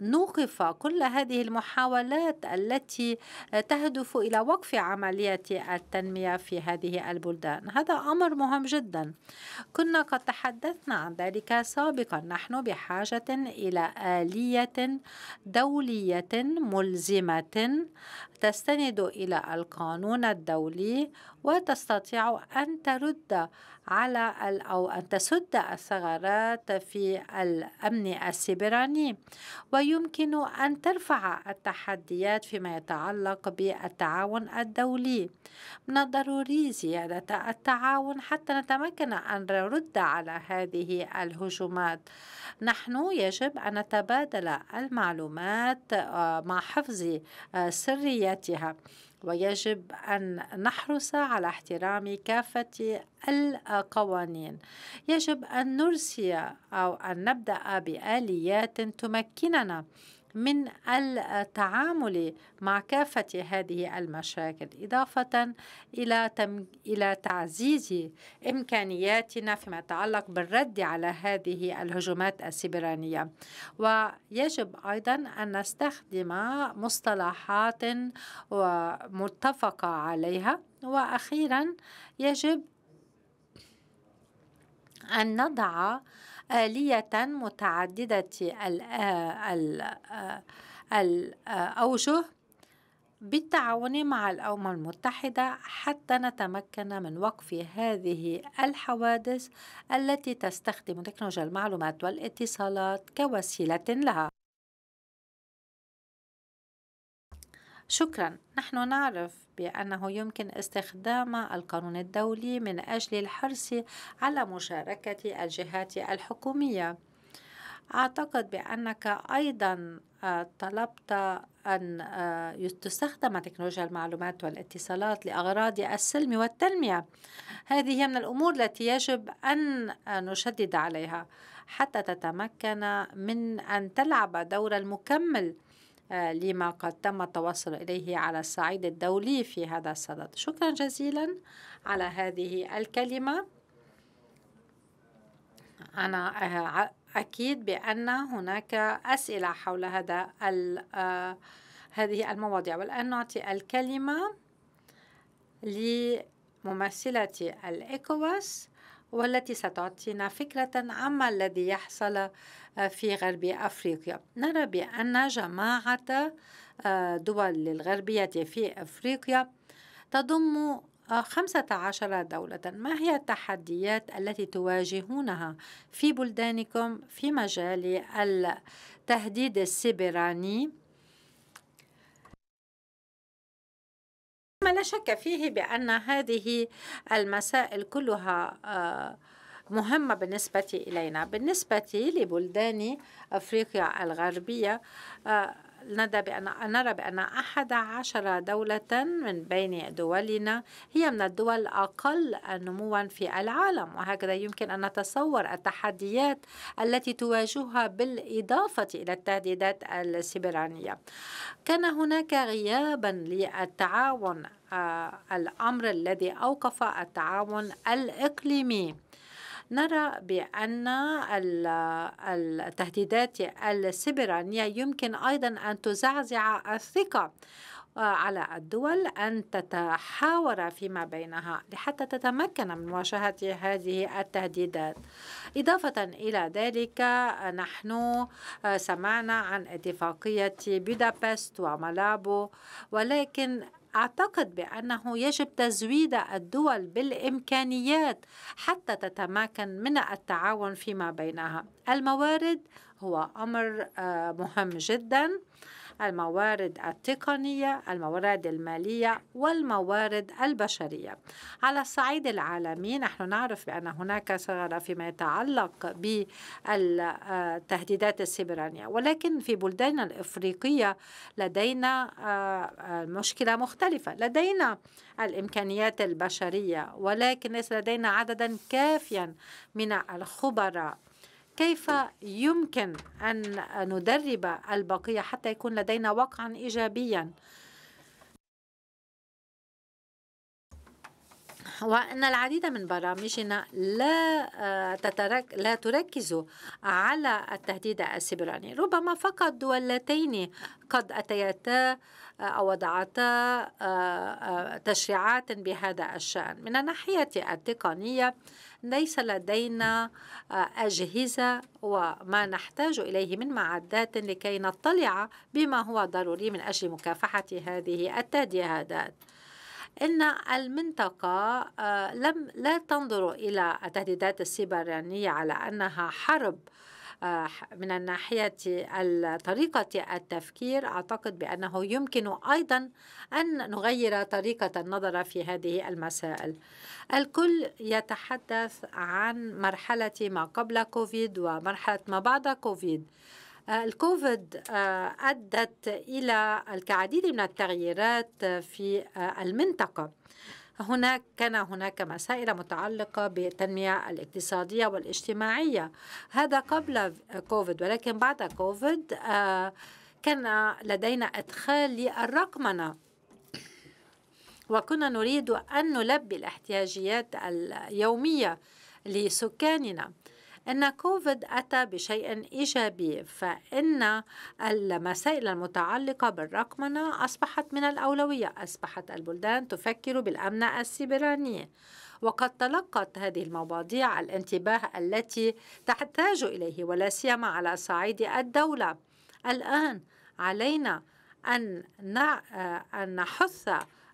نوقف كل هذه المحاولات التي تهدف إلى وقف عملية التنمية في هذه البلدان هذا أمر مهم جدا كنا قد تحدثنا عن ذلك سابقا نحن بحاجة إلى آلية دولية ملزمة تستند إلى القانون الدولي وتستطيع أن ترد على أو أن تسد الثغرات في الأمن السيبراني ويمكن أن ترفع التحديات فيما يتعلق بالتعاون الدولي من الضروري زيادة التعاون حتى نتمكن أن نرد على هذه الهجومات نحن يجب أن نتبادل المعلومات آه، مع حفظ آه، سرية حياتها ويجب أن نحرص على احترام كافة القوانين يجب أن نرسي أو أن نبدأ بآليات تمكننا من التعامل مع كافة هذه المشاكل إضافة إلى, تم إلى تعزيز إمكانياتنا فيما يتعلق بالرد على هذه الهجمات السبرانية ويجب أيضا أن نستخدم مصطلحات متفقة عليها وأخيرا يجب أن نضع آلية متعددة الأوجه آه، آه، آه، بالتعاون مع الأمم المتحدة حتى نتمكن من وقف هذه الحوادث التي تستخدم تكنولوجيا المعلومات والاتصالات كوسيلة لها شكرا نحن نعرف بأنه يمكن استخدام القانون الدولي من أجل الحرص على مشاركة الجهات الحكومية أعتقد بأنك أيضا آه، طلبت أن تستخدم آه، تكنولوجيا المعلومات والاتصالات لأغراض السلم والتنمية هذه هي من الأمور التي يجب أن آه، نشدد عليها حتى تتمكن من أن تلعب دور المكمل آه، لما قد تم التوصل إليه على الصعيد الدولي في هذا الصدد شكرا جزيلا على هذه الكلمة أنا آه، أكيد بأن هناك أسئلة حول هذا آه، هذه المواضيع والآن نعطي الكلمة لممثلة الإيكواس والتي ستعطينا فكرة عما الذي يحصل في غرب أفريقيا نرى بأن جماعة آه، دول الغربية في أفريقيا تضم 15 آه، دولة ما هي التحديات التي تواجهونها في بلدانكم في مجال التهديد السيبراني ما لا شك فيه بأن هذه المسائل كلها آه، مهمة بالنسبة إلينا بالنسبة لبلدان أفريقيا الغربية آه، ندى بأن نرى بأن أحد عشر دولة من بين دولنا هي من الدول الأقل نموا في العالم وهكذا يمكن أن نتصور التحديات التي تواجهها بالإضافة إلى التهديدات السبرانية كان هناك غيابا للتعاون آه، الأمر الذي أوقف التعاون الإقليمي نرى بأن التهديدات السبرانية يمكن أيضا أن تزعزع الثقة آه، على الدول أن تتحاور فيما بينها لحتى تتمكن من مواجهة هذه التهديدات إضافة إلى ذلك نحن آه، سمعنا عن اتفاقية بودابست وملابو ولكن أعتقد بأنه يجب تزويد الدول بالإمكانيات حتى تتمكن من التعاون فيما بينها الموارد هو أمر آه، مهم جداً الموارد التقنية الموارد المالية والموارد البشرية على الصعيد العالمي نحن نعرف بأن هناك ثغرة فيما يتعلق بالتهديدات السبرانية ولكن في بلداننا الإفريقية لدينا آه، آه، مشكلة مختلفة لدينا الإمكانيات البشرية ولكن ليس لدينا عددا كافيا من الخبراء كيف يمكن أن ندرب البقية حتى يكون لدينا وقعا إيجابيا وأن العديد من برامجنا لا آه، تترك لا تركز على التهديد السبراني ربما فقط دولتين قد أتيتا آه، أو وضعتا آه، تشريعات بهذا الشأن من الناحية التقنية ليس لدينا آه، أجهزة وما نحتاج إليه من معدات لكي نطلع بما هو ضروري من أجل مكافحة هذه التهديدات. ان المنطقه آه، لم لا تنظر الى التهديدات السيبرانيه على انها حرب آه، من الناحية طريقة التفكير أعتقد بأنه يمكن أيضا أن نغير طريقة النظر في هذه المسائل الكل يتحدث عن مرحلة ما قبل كوفيد ومرحلة ما بعد كوفيد آه، الكوفيد آه، أدت إلى الكعديد من التغييرات في المنطقة هناك كان هناك مسائل متعلقة بالتنمية الاقتصادية والاجتماعية هذا قبل كوفيد ولكن بعد كوفيد آه، كان لدينا إدخال للرقمنة وكنا نريد أن نلبي الاحتياجيات اليومية لسكاننا أن كوفيد أتى بشيء إيجابي فإن المسائل المتعلقة بالرقمنة أصبحت من الأولوية أصبحت البلدان تفكر بالأمن السيبراني وقد تلقت هذه المواضيع الانتباه التي تحتاج إليه ولا سيما على صعيد الدولة الآن علينا أن نحث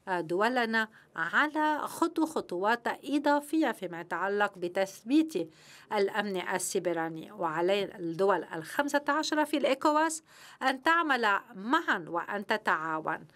دولنا على خطو خطوات إضافية فيما يتعلق بتثبيت الأمن السيبراني وعلى الدول الخمسة عشر في الإيكواس أن تعمل معا وأن تتعاون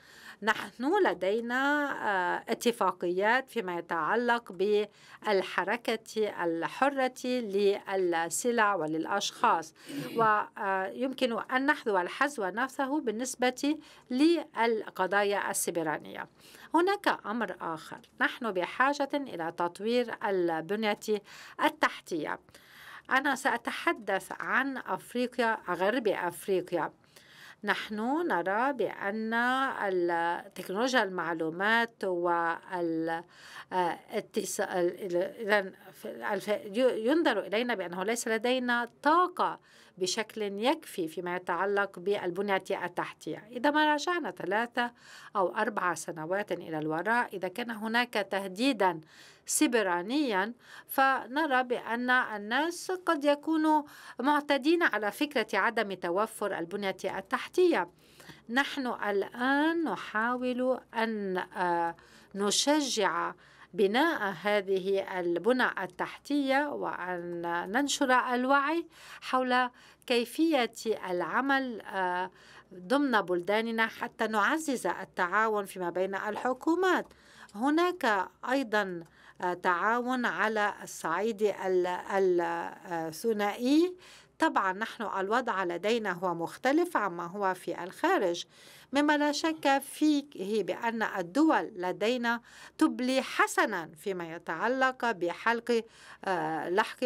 نحن لدينا آه، اتفاقيات فيما يتعلق بالحركة الحرة للسلع وللأشخاص ويمكن آه، أن نحذو الحذو نفسه بالنسبة للقضايا السبرانية هناك أمر آخر نحن بحاجة إلى تطوير البنية التحتية أنا سأتحدث عن أفريقيا غرب أفريقيا نحن نرى بأن تكنولوجيا المعلومات والاتصال آه، ينظر إلينا بأنه ليس لدينا طاقة بشكل يكفي فيما يتعلق بالبنية التحتية إذا ما رجعنا ثلاثة أو أربع سنوات إلى الوراء إذا كان هناك تهديدا سبرانيا فنرى بأن الناس قد يكونوا معتدين على فكرة عدم توفر البنية التحتية نحن الآن نحاول أن آه، نشجع بناء هذه البنى التحتية وأن ننشر الوعي حول كيفية العمل آه، ضمن بلداننا حتى نعزز التعاون فيما بين الحكومات هناك أيضا آه، تعاون على الصعيد آه، الثنائي طبعا نحن الوضع لدينا هو مختلف عما هو في الخارج مما لا شك فيه بأن الدول لدينا تبلي حسنا فيما يتعلق بحلق آه، لحق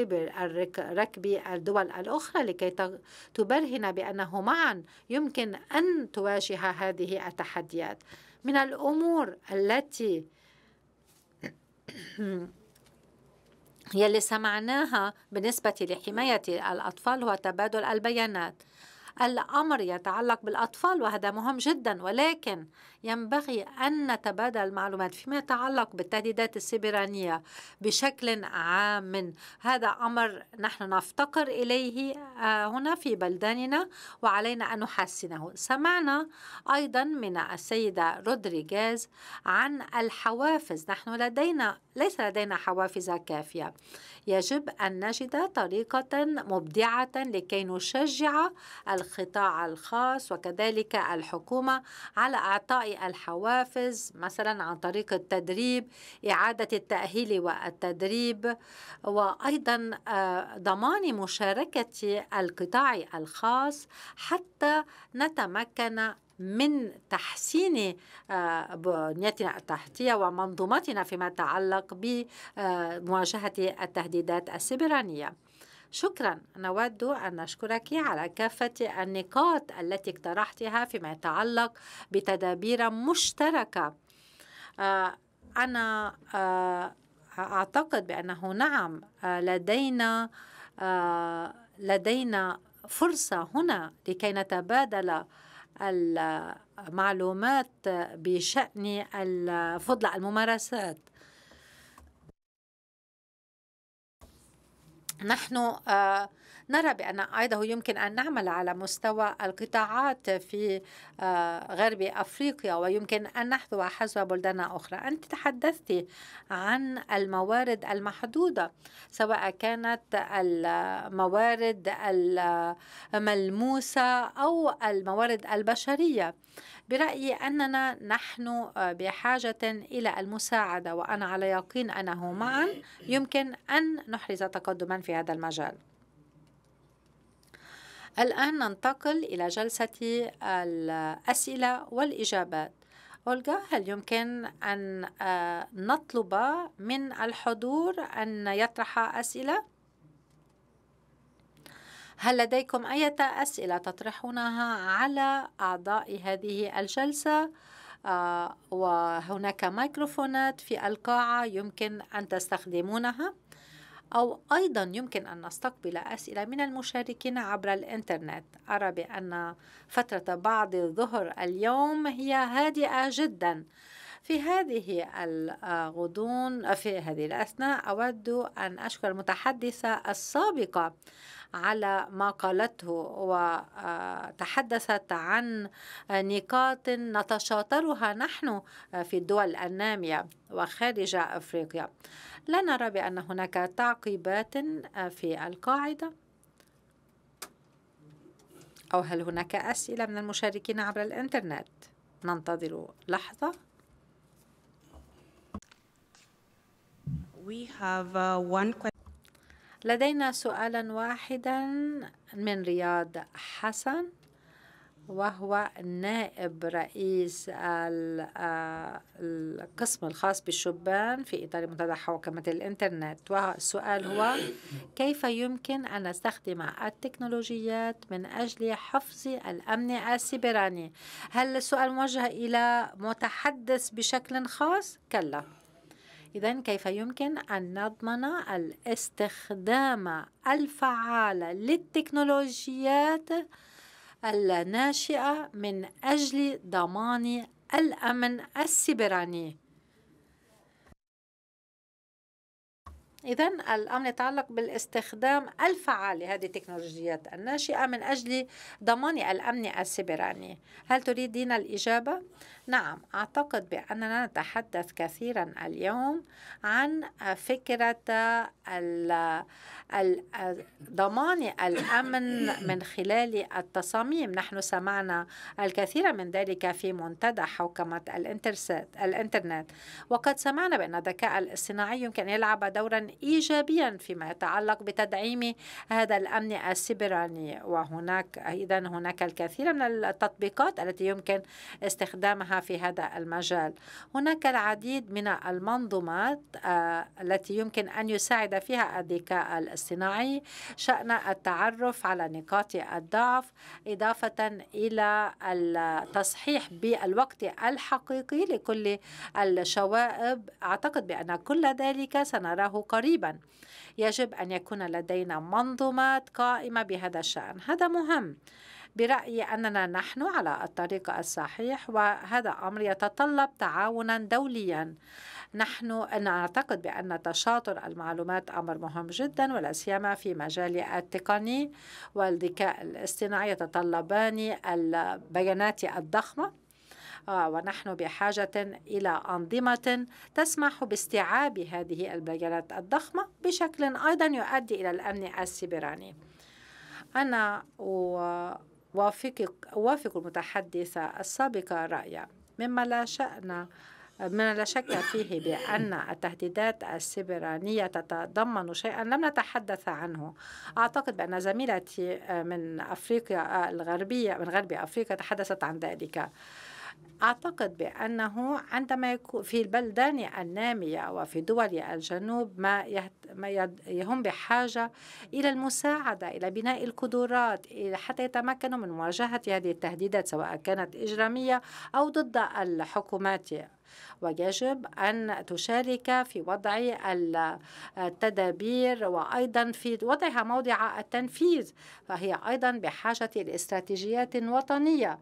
ركب الدول الأخرى لكي تبرهن بأنه معا يمكن أن تواجه هذه التحديات من الأمور التي يلي سمعناها بالنسبة لحماية الأطفال هو تبادل البيانات الأمر يتعلق بالأطفال وهذا مهم جدا ولكن ينبغي أن نتبادل المعلومات فيما يتعلق بالتهديدات السيبرانية بشكل عام هذا أمر نحن نفتقر إليه آه، هنا في بلداننا وعلينا أن نحسنه سمعنا أيضا من السيدة رودريغيز عن الحوافز نحن لدينا ليس لدينا حوافز كافية يجب أن نجد طريقة مبدعة لكي نشجع القطاع الخاص وكذلك الحكومة على إعطاء الحوافز مثلا عن طريق التدريب إعادة التأهيل والتدريب وأيضا آه، ضمان مشاركة القطاع الخاص حتى نتمكن من تحسين آه، بنيتنا التحتية ومنظومتنا فيما يتعلق بمواجهة التهديدات السبرانية شكرا نود أن نشكرك على كافة النقاط التي اقترحتها فيما يتعلق بتدابير مشتركة آه، أنا آه، أعتقد بأنه نعم آه، لدينا لدينا فرصة هنا لكي نتبادل المعلومات بشأن فضل الممارسات نحن آه، نرى بأن أيضا يمكن أن نعمل على مستوى القطاعات في آه، غرب أفريقيا ويمكن أن نحذو حذو بلدان أخرى أنت تحدثت عن الموارد المحدودة سواء كانت الموارد الملموسة أو الموارد البشرية برأيي أننا نحن آه، بحاجة إلى المساعدة وأنا على يقين أنه معا يمكن أن نحرز تقدما في هذا المجال الآن ننتقل إلى جلسة الأسئلة والإجابات أولغا هل يمكن أن آه، نطلب من الحضور أن يطرح أسئلة؟ هل لديكم أي أسئلة تطرحونها على أعضاء هذه الجلسة؟ آه، وهناك ميكروفونات في القاعة يمكن أن تستخدمونها أو أيضا يمكن أن نستقبل أسئلة من المشاركين عبر الإنترنت أرى بأن فترة بعض الظهر اليوم هي هادئة جدا في هذه الغضون في هذه الأثناء أود أن أشكر المتحدثة السابقة على ما قالته وتحدثت عن نقاط نتشاطرها نحن في الدول النامية وخارج أفريقيا لا نرى بأن هناك تعقيبات في القاعدة أو هل هناك أسئلة من المشاركين عبر الإنترنت؟ ننتظر لحظة We have uh, one question. لدينا سؤالا واحدا من رياض حسن وهو نائب رئيس آه، القسم الخاص بالشبان في إطار منتدى حوكمة الإنترنت والسؤال هو كيف يمكن أن نستخدم التكنولوجيات من أجل حفظ الأمن السيبراني هل السؤال موجه إلى متحدث بشكل خاص؟ كلا إذا كيف يمكن أن نضمن الاستخدام الفعال للتكنولوجيات الناشئة من أجل ضمان الأمن السيبراني إذا الأمر يتعلق بالاستخدام الفعال لهذه التكنولوجيات الناشئة من أجل ضمان الأمن السيبراني هل تريدين الإجابة؟ نعم أعتقد بأننا نتحدث كثيرا اليوم عن فكرة ضمان الأمن من خلال التصاميم نحن سمعنا الكثير من ذلك في منتدى حوكمة الإنترنت وقد سمعنا بأن الذكاء الاصطناعي يمكن أن يلعب دورا إيجابيا فيما يتعلق بتدعيم هذا الأمن السيبراني وهناك إذن هناك الكثير من التطبيقات التي يمكن استخدامها في هذا المجال هناك العديد من المنظومات آه، التي يمكن أن يساعد فيها الذكاء الاصطناعي شأن التعرف على نقاط الضعف إضافة إلى التصحيح بالوقت الحقيقي لكل الشوائب أعتقد بأن كل ذلك سنراه قريبا يجب أن يكون لدينا منظومات قائمة بهذا الشأن هذا مهم برأيي أننا نحن على الطريق الصحيح وهذا أمر يتطلب تعاونا دوليا نحن نعتقد بأن تشاطر المعلومات أمر مهم جدا ولا سيما في مجال التقني والذكاء الاصطناعي يتطلبان البيانات الضخمة آه، ونحن بحاجة إلى أنظمة تسمح باستيعاب هذه البيانات الضخمة بشكل أيضا يؤدي إلى الأمن السيبراني أنا و... وافق وافق المتحدثة السابقة رأيه مما لا شأن من لا شك فيه بأن التهديدات السبرانية تتضمن شيئا لم نتحدث عنه أعتقد بأن زميلتي من أفريقيا الغربية من غرب أفريقيا تحدثت عن ذلك أعتقد بأنه عندما يكون في البلدان النامية وفي دول الجنوب ما هم بحاجة إلى المساعدة إلى بناء القدرات حتى يتمكنوا من مواجهة هذه التهديدات سواء كانت إجرامية أو ضد الحكومات ويجب أن تشارك في وضع التدابير وأيضا في وضعها موضع التنفيذ فهي أيضا بحاجة لاستراتيجيات وطنية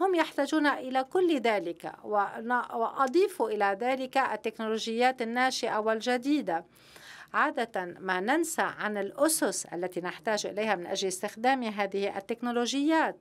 هم يحتاجون إلى كل ذلك وأضيف إلى ذلك التكنولوجيات الناشئة والجديدة عادة ما ننسى عن الأسس التي نحتاج إليها من أجل استخدام هذه التكنولوجيات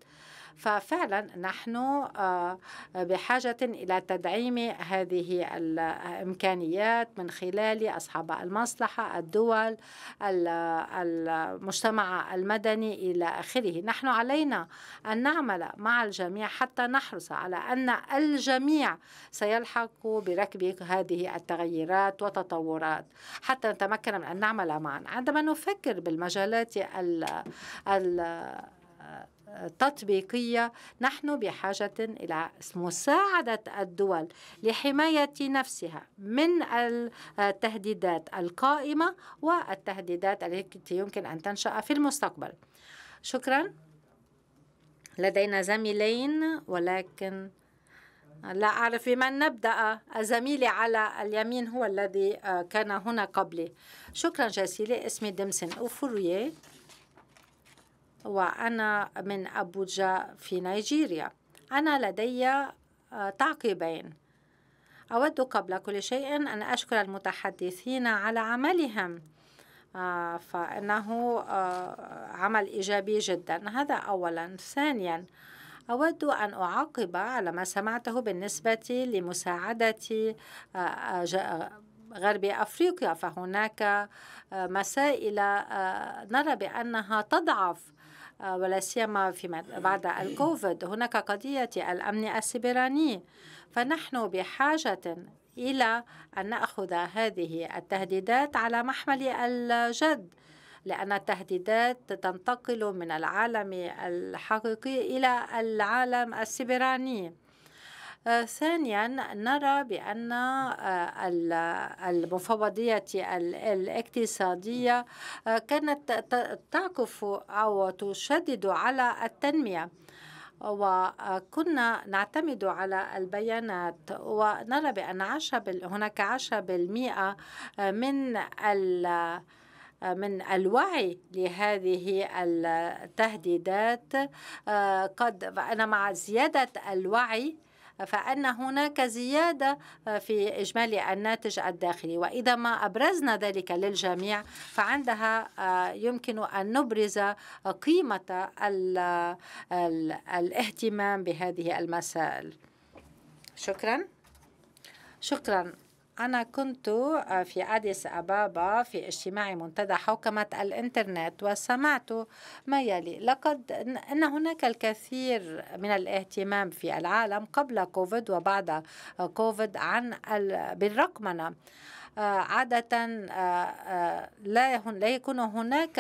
ففعلا نحن آه، بحاجة إلى تدعيم هذه الإمكانيات آه، من خلال أصحاب المصلحة الدول المجتمع المدني إلى آخره نحن علينا أن نعمل مع الجميع حتى نحرص على أن الجميع سيلحق بركب هذه التغيرات وتطورات حتى نتمكن من أن نعمل معا عندما نفكر بالمجالات ال تطبيقية نحن بحاجة إلى مساعدة الدول لحماية نفسها من التهديدات القائمة والتهديدات التي يمكن أن تنشأ في المستقبل شكرا لدينا زميلين ولكن لا أعرف بمن نبدأ زميلي على اليمين هو الذي كان هنا قبلي شكرا جزيلا اسمي ديمسن أوفوريه وأنا من أبوجا في نيجيريا أنا لدي آه، تعقيبين أود قبل كل شيء أن أشكر المتحدثين على عملهم آه، فإنه آه، عمل إيجابي جدا هذا أولا ثانيا أود أن أعقب على ما سمعته بالنسبة لمساعدة غرب أفريقيا فهناك مسائل نرى بأنها تضعف آه، ولا سيما فيما بعد الكوفيد هناك قضية الأمن السبراني فنحن بحاجة إلى أن نأخذ هذه التهديدات على محمل الجد لأن التهديدات تنتقل من العالم الحقيقي إلى العالم السبراني آه، ثانيا نرى بأن آه، المفوضية الاقتصادية آه، كانت تعكف أو تشدد على التنمية وكنا نعتمد على البيانات ونرى بأن هناك 10% من ال من الوعي لهذه التهديدات قد أنا مع زيادة الوعي فأن هناك زيادة آه، في إجمالي الناتج الداخلي وإذا ما أبرزنا ذلك للجميع فعندها آه، يمكن أن نبرز آه، قيمة الاهتمام بهذه المسائل شكرا شكرا أنا كنت آه، في أديس أبابا في اجتماع منتدى حوكمة الإنترنت وسمعت ما يلي لقد أن هناك الكثير من الاهتمام في العالم قبل كوفيد وبعد آه، كوفيد عن بالرقمنة آه، عادة لا يكون هناك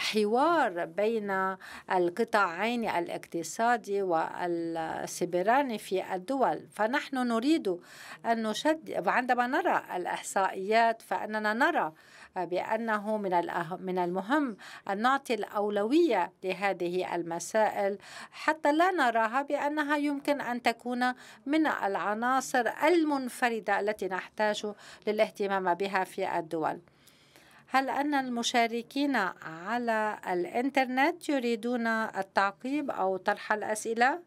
حوار بين القطاعين الاقتصادي والسبراني في الدول فنحن نريد أن نشد وعندما نرى الإحصائيات فأننا نرى بأنه من من المهم أن نعطي الأولوية لهذه المسائل حتى لا نراها بأنها يمكن أن تكون من العناصر المنفردة التي نحتاج للاهتمام بها في الدول. هل أن المشاركين على الإنترنت يريدون التعقيب أو طرح الأسئلة؟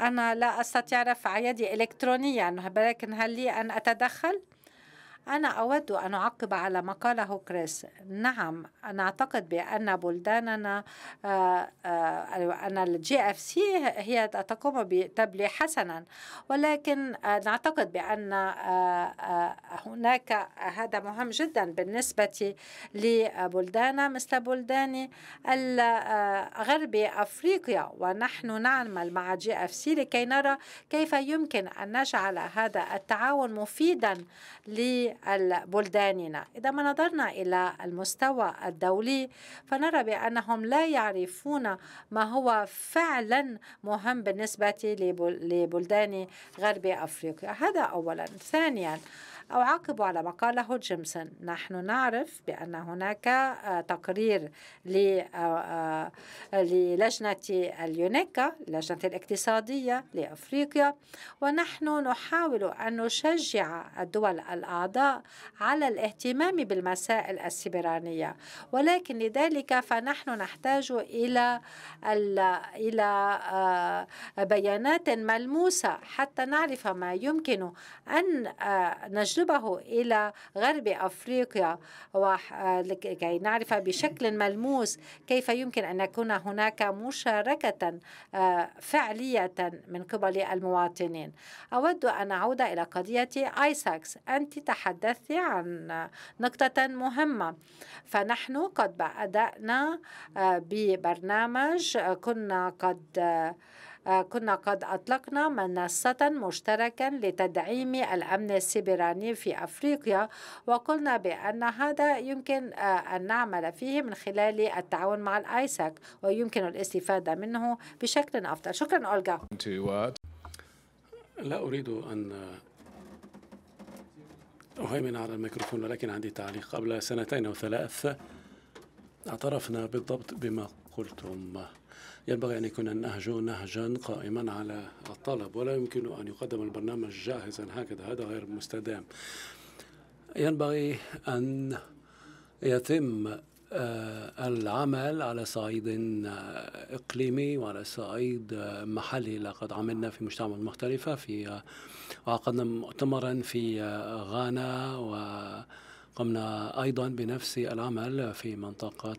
أنا لا أستطيع رفع يدي إلكترونيا ولكن هل لي أن أتدخل؟ أنا أود أن أعقب على ما قاله كريس نعم أنا أعتقد بأن بلداننا آه، آه، أن الجي اف سي هي تقوم بتبلي حسنا ولكن آه، نعتقد بأن هناك هذا مهم جدا بالنسبة لبلدانا مثل بلدان غرب أفريقيا ونحن نعمل مع جي اف سي لكي نرى كيف يمكن أن نجعل هذا التعاون مفيدا ل بلداننا إذا ما نظرنا إلى المستوى الدولي فنرى بأنهم لا يعرفون ما هو فعلا مهم بالنسبة لبلدان غرب أفريقيا هذا أولا ثانيا أو عاقبوا على ما قاله جيمسون نحن نعرف بأن هناك آه، تقرير آه، آه، للجنة اليونيكا اللجنة الاقتصادية لأفريقيا ونحن نحاول أن نشجع الدول الأعضاء على الاهتمام بالمسائل السبرانية ولكن لذلك فنحن نحتاج إلى إلى بيانات ملموسة حتى نعرف ما يمكن أن نجد ننسبه إلى غرب أفريقيا وكي آه، نعرف بشكل ملموس كيف يمكن أن يكون هناك مشاركة آه، فعلية من قبل المواطنين أود أن أعود إلى قضية آيساكس أنت تحدثت عن نقطة مهمة فنحن قد بدأنا آه، ببرنامج كنا قد كنا قد أطلقنا منصة مشتركا لتدعيم الأمن السيبراني في أفريقيا وقلنا بأن هذا يمكن آه، أن نعمل فيه من خلال التعاون مع الآيساك ويمكن الاستفادة منه بشكل أفضل شكرا أولغا لا أريد أن أهيمن على الميكروفون ولكن عندي تعليق قبل سنتين أو ثلاث اعترفنا بالضبط بما قلتم ينبغي أن يكون النهج نهجا قائما على الطلب ولا يمكن أن يقدم البرنامج جاهزا هكذا هذا غير مستدام ينبغي أن يتم آه، العمل على صعيد آه، إقليمي وعلى صعيد آه، محلي لقد عملنا في مجتمعات مختلفة في وعقدنا مؤتمرا في غانا وقمنا أيضا بنفس العمل في منطقة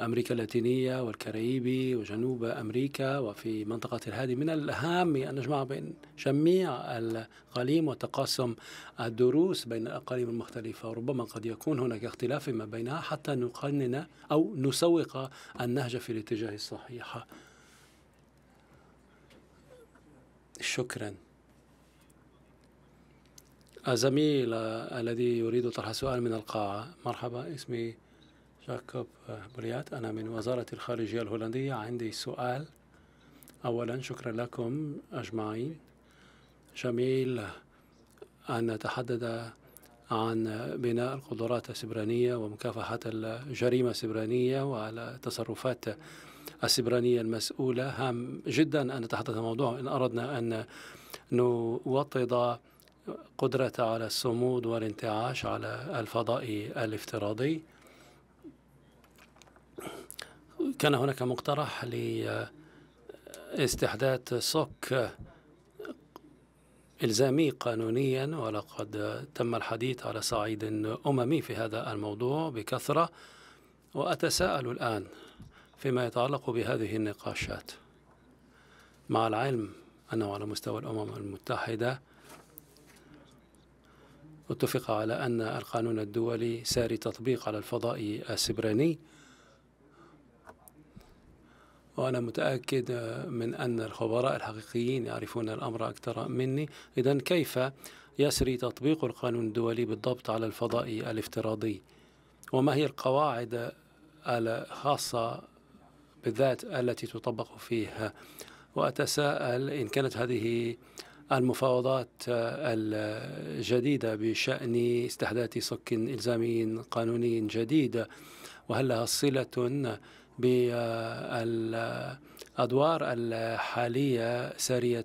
أمريكا اللاتينية والكاريبي وجنوب أمريكا وفي منطقة الهادي من الاهم أن نجمع بين جميع الأقاليم وتقاسم الدروس بين الأقاليم المختلفة ربما قد يكون هناك اختلاف ما بينها حتى نقنن أو نسوق النهج في الاتجاه الصحيح شكرا الزميل الذي يريد طرح سؤال من القاعة مرحبا اسمي جاكوب بوليات أنا من وزارة الخارجية الهولندية عندي سؤال أولا شكرا لكم أجمعين جميل أن نتحدث عن بناء القدرات السبرانية ومكافحة الجريمة السبرانية وعلى التصرفات السبرانية المسؤولة هام جدا أن نتحدث عن الموضوع إن أردنا أن نوطد قدرة على الصمود والانتعاش على الفضاء الافتراضي كان هناك مقترح لاستحداث صك إلزامي قانونيا ولقد تم الحديث على صعيد أممي في هذا الموضوع بكثرة وأتساءل الآن فيما يتعلق بهذه النقاشات مع العلم أنه على مستوى الأمم المتحدة اتفق على أن القانون الدولي ساري تطبيق على الفضاء السبراني وأنا متأكد من أن الخبراء الحقيقيين يعرفون الأمر أكثر مني إذا كيف يسري تطبيق القانون الدولي بالضبط على الفضاء الافتراضي وما هي القواعد الخاصة بالذات التي تطبق فيها وأتساءل إن كانت هذه المفاوضات الجديدة بشأن استحداث صك إلزامي قانوني جديد وهل لها صلة بالأدوار الحالية سارية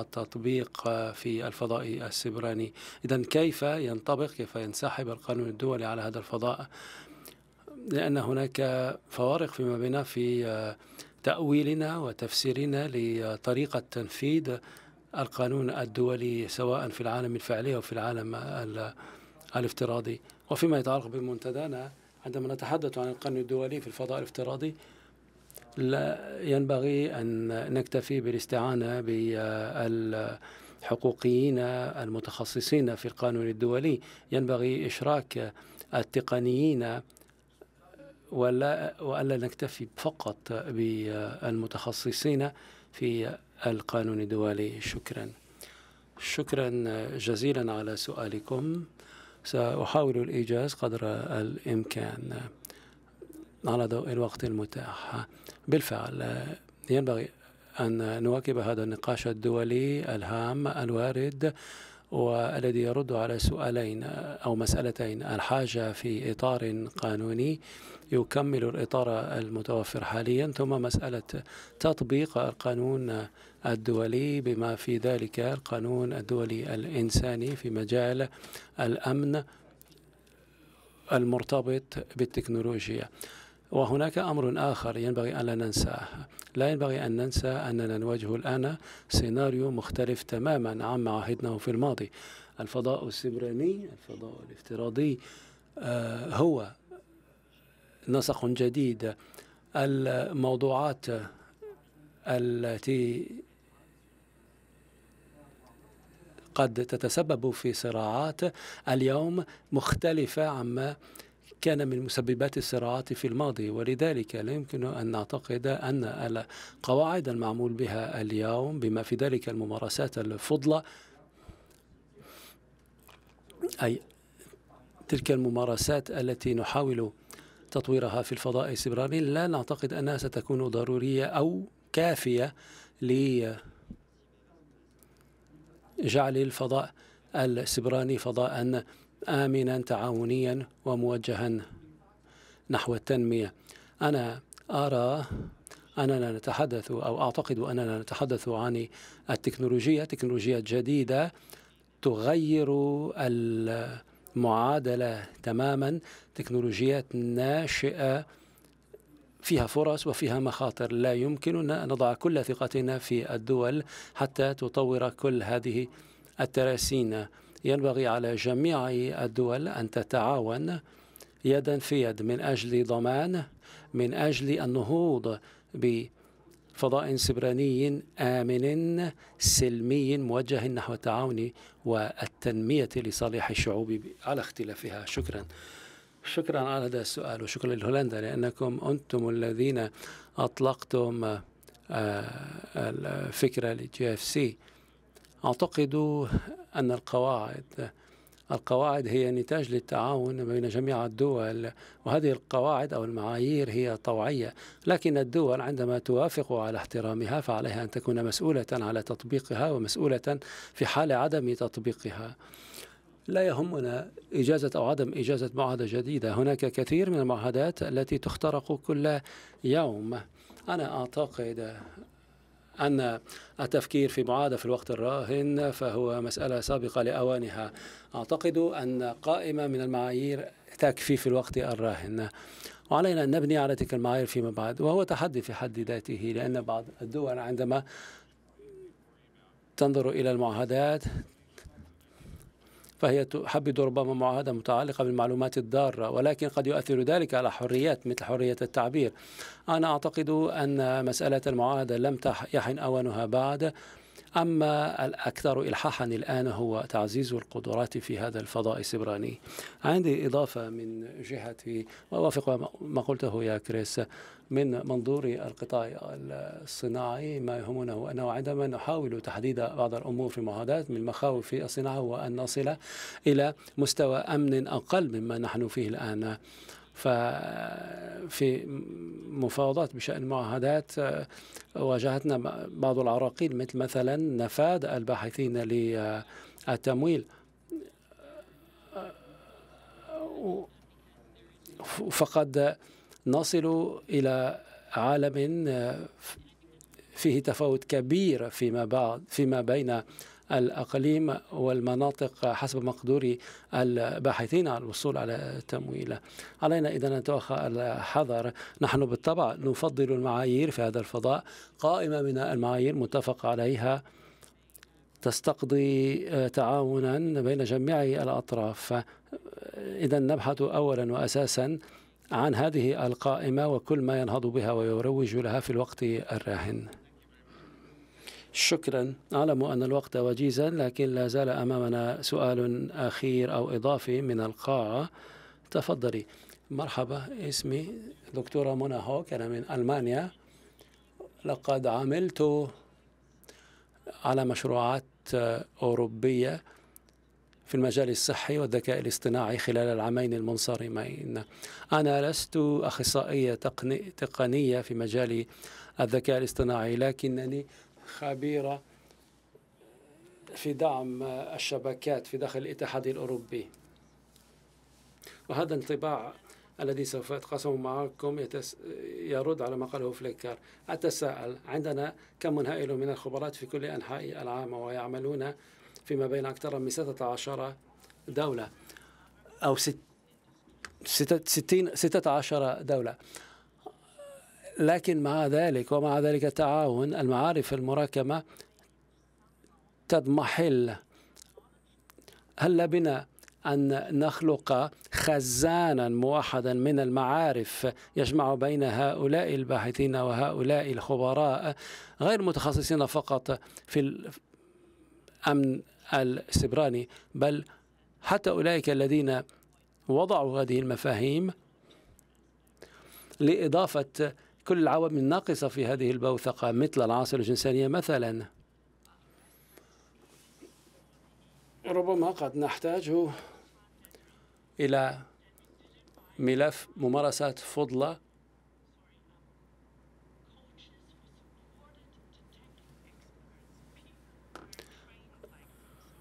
التطبيق في الفضاء السبراني إذا كيف ينطبق كيف ينسحب القانون الدولي على هذا الفضاء لأن هناك فوارق فيما بيننا في تأويلنا وتفسيرنا لطريقة تنفيذ القانون الدولي سواء في العالم الفعلي أو في العالم الافتراضي وفيما يتعلق بمنتدانا عندما نتحدث عن القرن الدولي في الفضاء الافتراضي لا ينبغي أن نكتفي بالاستعانة بالحقوقيين المتخصصين في القانون الدولي ينبغي إشراك التقنيين ولا وألا نكتفي فقط بالمتخصصين في القانون الدولي شكرا شكرا جزيلا على سؤالكم سأحاول الإيجاز قدر الإمكان على ضوء الوقت المتاح بالفعل ينبغي أن نواكب هذا النقاش الدولي الهام الوارد والذي يرد على سؤالين أو مسألتين الحاجة في إطار قانوني يكمل الإطار المتوفر حاليا ثم مسألة تطبيق القانون الدولي بما في ذلك القانون الدولي الإنساني في مجال الأمن المرتبط بالتكنولوجيا وهناك أمر آخر ينبغي أن لا ننساه لا ينبغي أن ننسى أننا نواجه الآن سيناريو مختلف تماما عما عهدناه في الماضي الفضاء السبراني الفضاء الافتراضي آه، هو نسق جديد الموضوعات التي قد تتسبب في صراعات اليوم مختلفة عما كان من مسببات الصراعات في الماضي ولذلك لا يمكن أن نعتقد أن القواعد المعمول بها اليوم بما في ذلك الممارسات الفضلة أي تلك الممارسات التي نحاول تطويرها في الفضاء السبراني لا نعتقد أنها ستكون ضرورية أو كافية لي جعل الفضاء السبراني فضاء آمنا تعاونيا وموجها نحو التنمية أنا أرى أننا نتحدث أو أعتقد أننا نتحدث عن التكنولوجيا تكنولوجيا جديدة تغير المعادلة تماما تكنولوجيات ناشئة فيها فرص وفيها مخاطر لا يمكننا أن نضع كل ثقتنا في الدول حتى تطور كل هذه التراسين ينبغي على جميع الدول أن تتعاون يدا في يد من أجل ضمان من أجل النهوض بفضاء سبراني آمن سلمي موجه نحو التعاون والتنمية لصالح الشعوب على اختلافها شكرا شكرا على هذا السؤال وشكرا لهولندا لأنكم أنتم الذين أطلقتم آه، الفكرة للجي اف سي أعتقد أن القواعد القواعد هي نتاج للتعاون بين جميع الدول وهذه القواعد أو المعايير هي طوعية لكن الدول عندما توافق على احترامها فعليها أن تكون مسؤولة على تطبيقها ومسؤولة في حال عدم تطبيقها لا يهمنا إجازة أو عدم إجازة معاهدة جديدة هناك كثير من المعاهدات التي تخترق كل يوم أنا أعتقد أن التفكير في معاهدة في الوقت الراهن فهو مسألة سابقة لأوانها أعتقد أن قائمة من المعايير تكفي في الوقت الراهن وعلينا أن نبني على تلك المعايير فيما بعد وهو تحدي في حد ذاته لأن بعض الدول عندما تنظر إلى المعاهدات فهي تحبذ ربما معاهدة متعلقة بالمعلومات الضارة ولكن قد يؤثر ذلك على حريات مثل حرية التعبير أنا أعتقد أن مسألة المعاهدة لم يحن أوانها بعد أما الأكثر إلحاحا الآن هو تعزيز القدرات في هذا الفضاء السبراني عندي إضافة من جهتي وأوافق ما قلته يا كريس من منظور القطاع الصناعي ما هو أنه عندما نحاول تحديد بعض الأمور في معاهدات من مخاوف الصناعة هو أن نصل إلى مستوى أمن أقل مما نحن فيه الآن ففي مفاوضات بشأن معاهدات آه، واجهتنا بعض العراقيل مثل مثلا نفاد الباحثين للتمويل آه، فقد نصل إلى عالم آه، فيه تفاوت كبير فيما بعد فيما بين الأقاليم والمناطق حسب مقدور الباحثين على الوصول على التمويل علينا إذا أن نتوخى الحذر نحن بالطبع نفضل المعايير في هذا الفضاء قائمة من المعايير متفق عليها تستقضي تعاونا بين جميع الأطراف إذا نبحث أولا وأساسا عن هذه القائمة وكل ما ينهض بها ويروج لها في الوقت الراهن شكرا أعلم أن الوقت وجيزا لكن لا زال أمامنا سؤال أخير أو إضافي من القاعة تفضلي مرحبا اسمي دكتورة منى هوك أنا من ألمانيا لقد عملت على مشروعات أوروبية في المجال الصحي والذكاء الاصطناعي خلال العامين المنصرمين أنا لست أخصائية تقنية في مجال الذكاء الاصطناعي لكنني خبيرة في دعم الشبكات في داخل الاتحاد الأوروبي وهذا انطباع الذي سوف أتقاسمه معكم يتس... يرد على ما قاله فليكر أتساءل عندنا كم هائل من الخبرات في كل أنحاء العام ويعملون فيما بين أكثر من 16 دولة أو ستين... 16 دولة لكن مع ذلك ومع ذلك التعاون المعارف المراكمة تضمحل هل بنا أن نخلق خزانا موحدا من المعارف يجمع بين هؤلاء الباحثين وهؤلاء الخبراء غير متخصصين فقط في الأمن السبراني بل حتى أولئك الذين وضعوا هذه المفاهيم لإضافة كل العوامل الناقصة في هذه البوثقة مثل العناصر الجنسانية مثلا ربما قد نحتاج إلى ملف ممارسات فضلة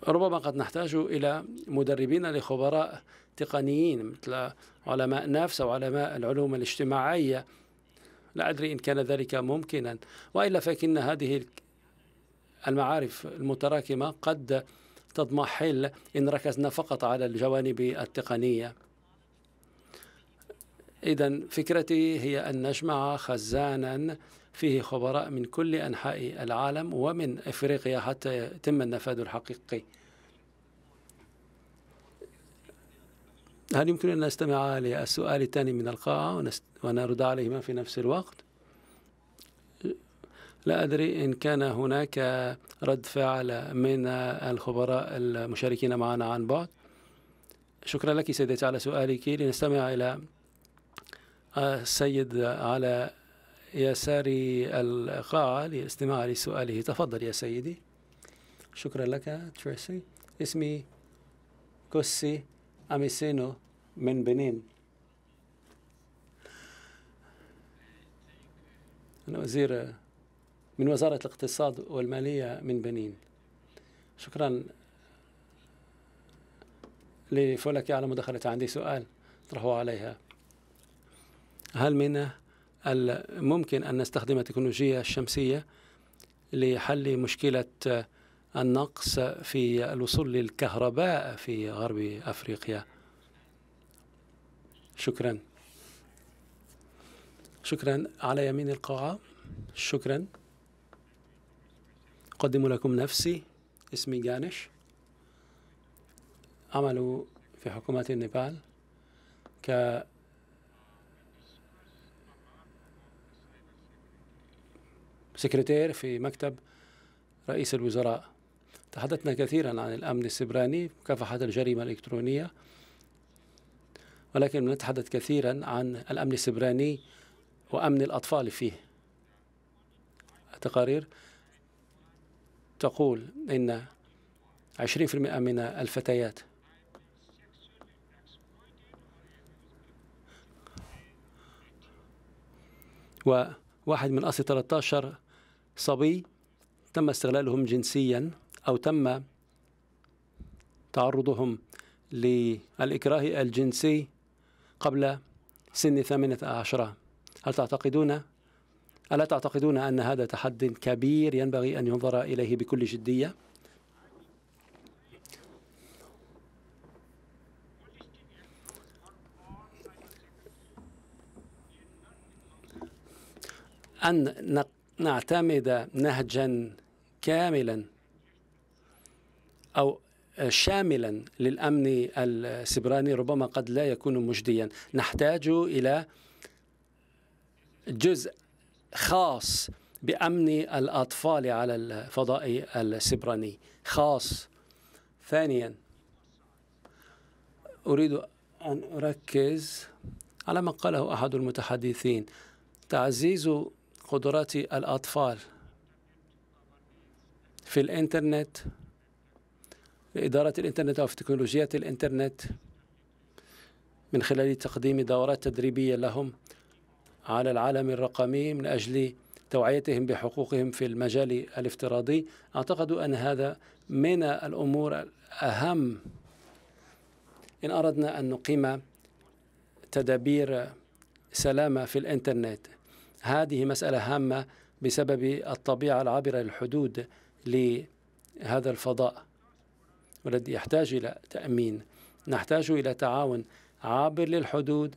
ربما قد نحتاج إلى مدربين لخبراء تقنيين مثل علماء نفس أو علماء العلوم الاجتماعية لا أدري إن كان ذلك ممكنا وإلا فإن هذه المعارف المتراكمة قد تضمحل إن ركزنا فقط على الجوانب التقنية إذا فكرتي هي أن نجمع خزانا فيه خبراء من كل أنحاء العالم ومن إفريقيا حتى يتم النفاذ الحقيقي هل يمكن أن نستمع للسؤال الثاني من القاعة ونست... ونرد عليهما في نفس الوقت؟ لا أدري إن كان هناك رد فعل من الخبراء المشاركين معنا عن بعد شكرا لك سيدتي على سؤالك لنستمع إلى السيد على يسار القاعة للاستماع لسؤاله تفضل يا سيدي شكرا لك تريسي اسمي كوسي أميسينو من بنين أنا وزير من وزارة الاقتصاد والمالية من بنين شكرا لفولكي على مداخلتها عندي سؤال طرحوا عليها هل من الممكن أن نستخدم التكنولوجيا الشمسية لحل مشكلة النقص في الوصول للكهرباء في غرب أفريقيا شكرا شكرا على يمين القاعة شكرا أقدم لكم نفسي اسمي جانش عمل في حكومة النيبال ك سكرتير في مكتب رئيس الوزراء تحدثنا كثيرا عن الأمن السبراني مكافحة الجريمة الإلكترونية ولكن نتحدث كثيرا عن الأمن السبراني وأمن الأطفال فيه التقارير تقول إن 20% من الفتيات وواحد من أصل 13 صبي تم استغلالهم جنسيا أو تم تعرضهم للإكراه الجنسي قبل سن ثمانة عشرة هل تعتقدون ألا تعتقدون أن هذا تحد كبير ينبغي أن ينظر إليه بكل جدية؟ أن نعتمد نهجا كاملا أو شاملا للامن السبراني ربما قد لا يكون مجديا نحتاج الى جزء خاص بامن الاطفال على الفضاء السبراني خاص ثانيا اريد ان اركز على ما قاله احد المتحدثين تعزيز قدرات الاطفال في الانترنت لإدارة الإنترنت أو في تكنولوجيات الإنترنت من خلال تقديم دورات تدريبية لهم على العالم الرقمي من أجل توعيتهم بحقوقهم في المجال الافتراضي أعتقد أن هذا من الأمور الأهم إن أردنا أن نقيم تدابير سلامة في الإنترنت هذه مسألة هامة بسبب الطبيعة العابرة للحدود لهذا الفضاء والذي يحتاج إلى تأمين نحتاج إلى تعاون عابر للحدود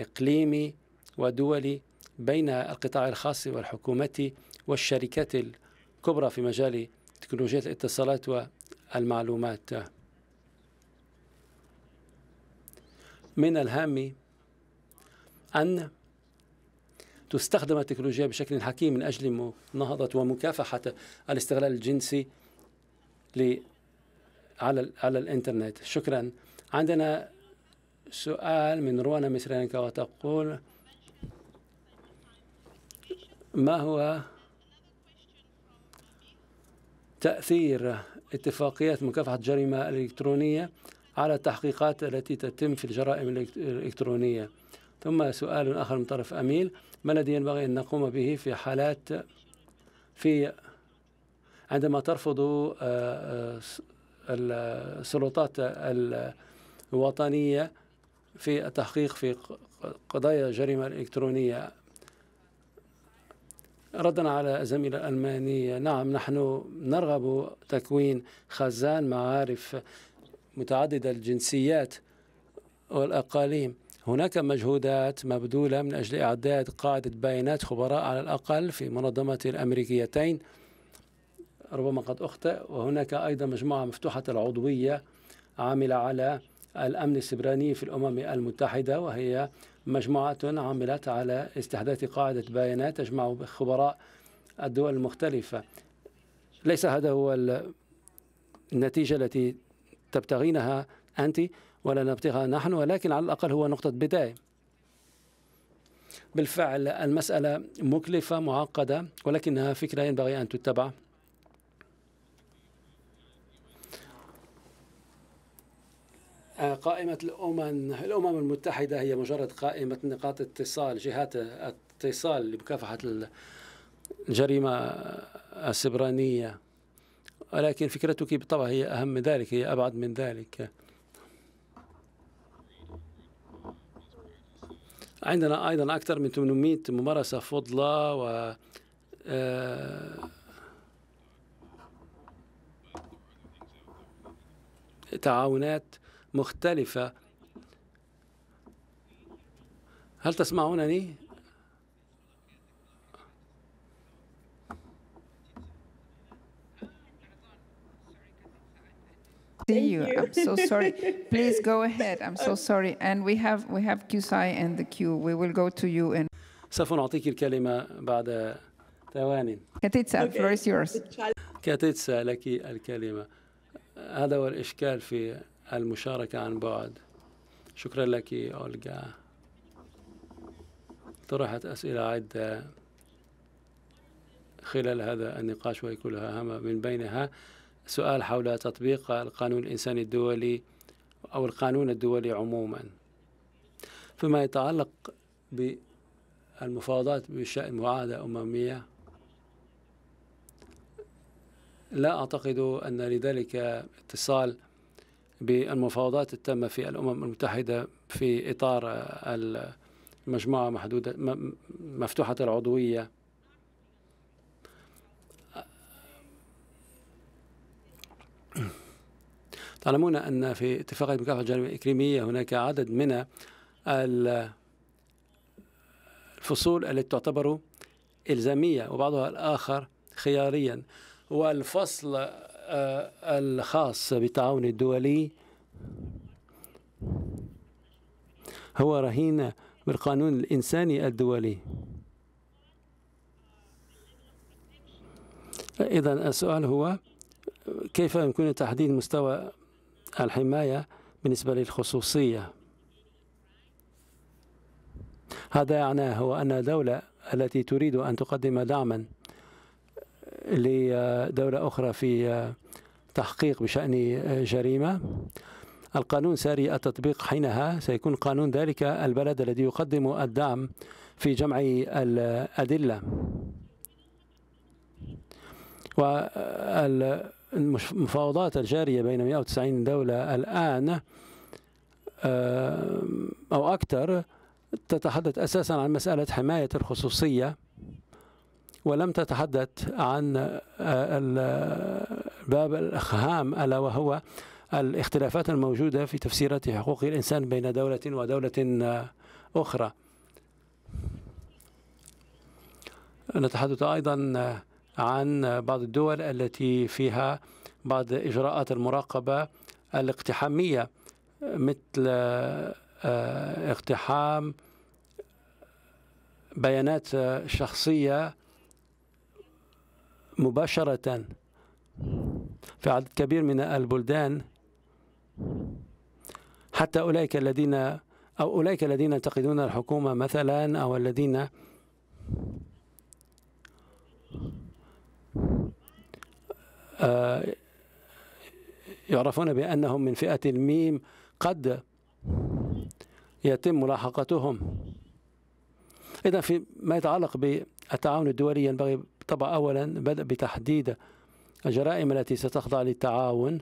إقليمي ودولي بين القطاع الخاص والحكومة والشركات الكبرى في مجال تكنولوجيا الاتصالات والمعلومات من الهام أن تستخدم التكنولوجيا بشكل حكيم من أجل مناهضة ومكافحة الاستغلال الجنسي على على الانترنت شكرا عندنا سؤال من روانا مصريانكا وتقول ما هو تأثير اتفاقيات مكافحة الجريمة الإلكترونية على التحقيقات التي تتم في الجرائم الإلكترونية ثم سؤال آخر من طرف أميل ما الذي ينبغي أن نقوم به في حالات في عندما ترفض آه، آه، السلطات الوطنية في التحقيق في قضايا الجريمة الإلكترونية ردا على الزميلة الألمانية نعم نحن نرغب تكوين خزان معارف متعددة الجنسيات والأقاليم هناك مجهودات مبذولة من أجل إعداد قاعدة بيانات خبراء على الأقل في منظمة الأمريكيتين ربما قد أخطئ وهناك أيضا مجموعة مفتوحة العضوية عاملة على الأمن السبراني في الأمم المتحدة وهي مجموعة عملت على استحداث قاعدة بيانات تجمع خبراء الدول المختلفة ليس هذا هو النتيجة التي تبتغينها أنت ولا نبتغها نحن ولكن على الأقل هو نقطة بداية بالفعل المسألة مكلفة معقدة ولكنها فكرة ينبغي أن تتبع قائمة الأمم الأمم المتحدة هي مجرد قائمة نقاط اتصال جهات اتصال لمكافحة الجريمة السبرانية ولكن فكرتك بالطبع هي أهم من ذلك هي أبعد من ذلك عندنا أيضا أكثر من 800 ممارسة فضلى و آه، تعاونات مختلفة هل تسمعونني؟ see you. I'm so sorry. Please go ahead. I'm so sorry. And we have we have QSI and the Q. We will go to you and سوف نعطيك الكلمة بعد ثواني. كاتيتسا, okay. floor is yours. كاتيتسا لك الكلمة. هذا هو الإشكال في المشاركة عن بعد شكرا لك أولغا طرحت أسئلة عدة خلال هذا النقاش وهي كلها هامة من بينها سؤال حول تطبيق القانون الإنساني الدولي أو القانون الدولي عموما فيما يتعلق بالمفاوضات بشأن معاهدة أممية لا أعتقد أن لذلك اتصال بالمفاوضات التامة في الأمم المتحدة في إطار المجموعة محدودة مفتوحة العضوية تعلمون أن في اتفاقية مكافحة الجريمة الإقليمية هناك عدد من الفصول التي تعتبر إلزامية وبعضها الآخر خياريا والفصل الخاص بالتعاون الدولي هو رهين بالقانون الإنساني الدولي إذا السؤال هو كيف يمكن تحديد مستوى الحماية بالنسبة للخصوصية هذا يعني هو أن الدولة التي تريد أن تقدم دعما لدولة أخرى في آه، تحقيق بشأن آه، جريمة القانون ساري التطبيق حينها سيكون قانون ذلك البلد الذي يقدم الدعم في جمع الأدلة والمفاوضات الجارية بين 190 دولة الآن آه، أو أكثر تتحدث أساسا عن مسألة حماية الخصوصية ولم تتحدث عن آه، الباب آه، الاخهام ألا وهو الاختلافات الموجودة في تفسيرات حقوق الإنسان بين دولة ودولة آه، أخرى نتحدث أيضا عن بعض الدول التي فيها بعض إجراءات المراقبة الاقتحامية مثل اقتحام بيانات شخصية مباشرة في عدد كبير من البلدان حتى أولئك الذين أو أولئك الذين ينتقدون الحكومة مثلا أو الذين آه، يعرفون بأنهم من فئة الميم قد يتم ملاحقتهم إذا في ما يتعلق بالتعاون الدولي ينبغي طبعا أولا بدأ بتحديد الجرائم التي ستخضع للتعاون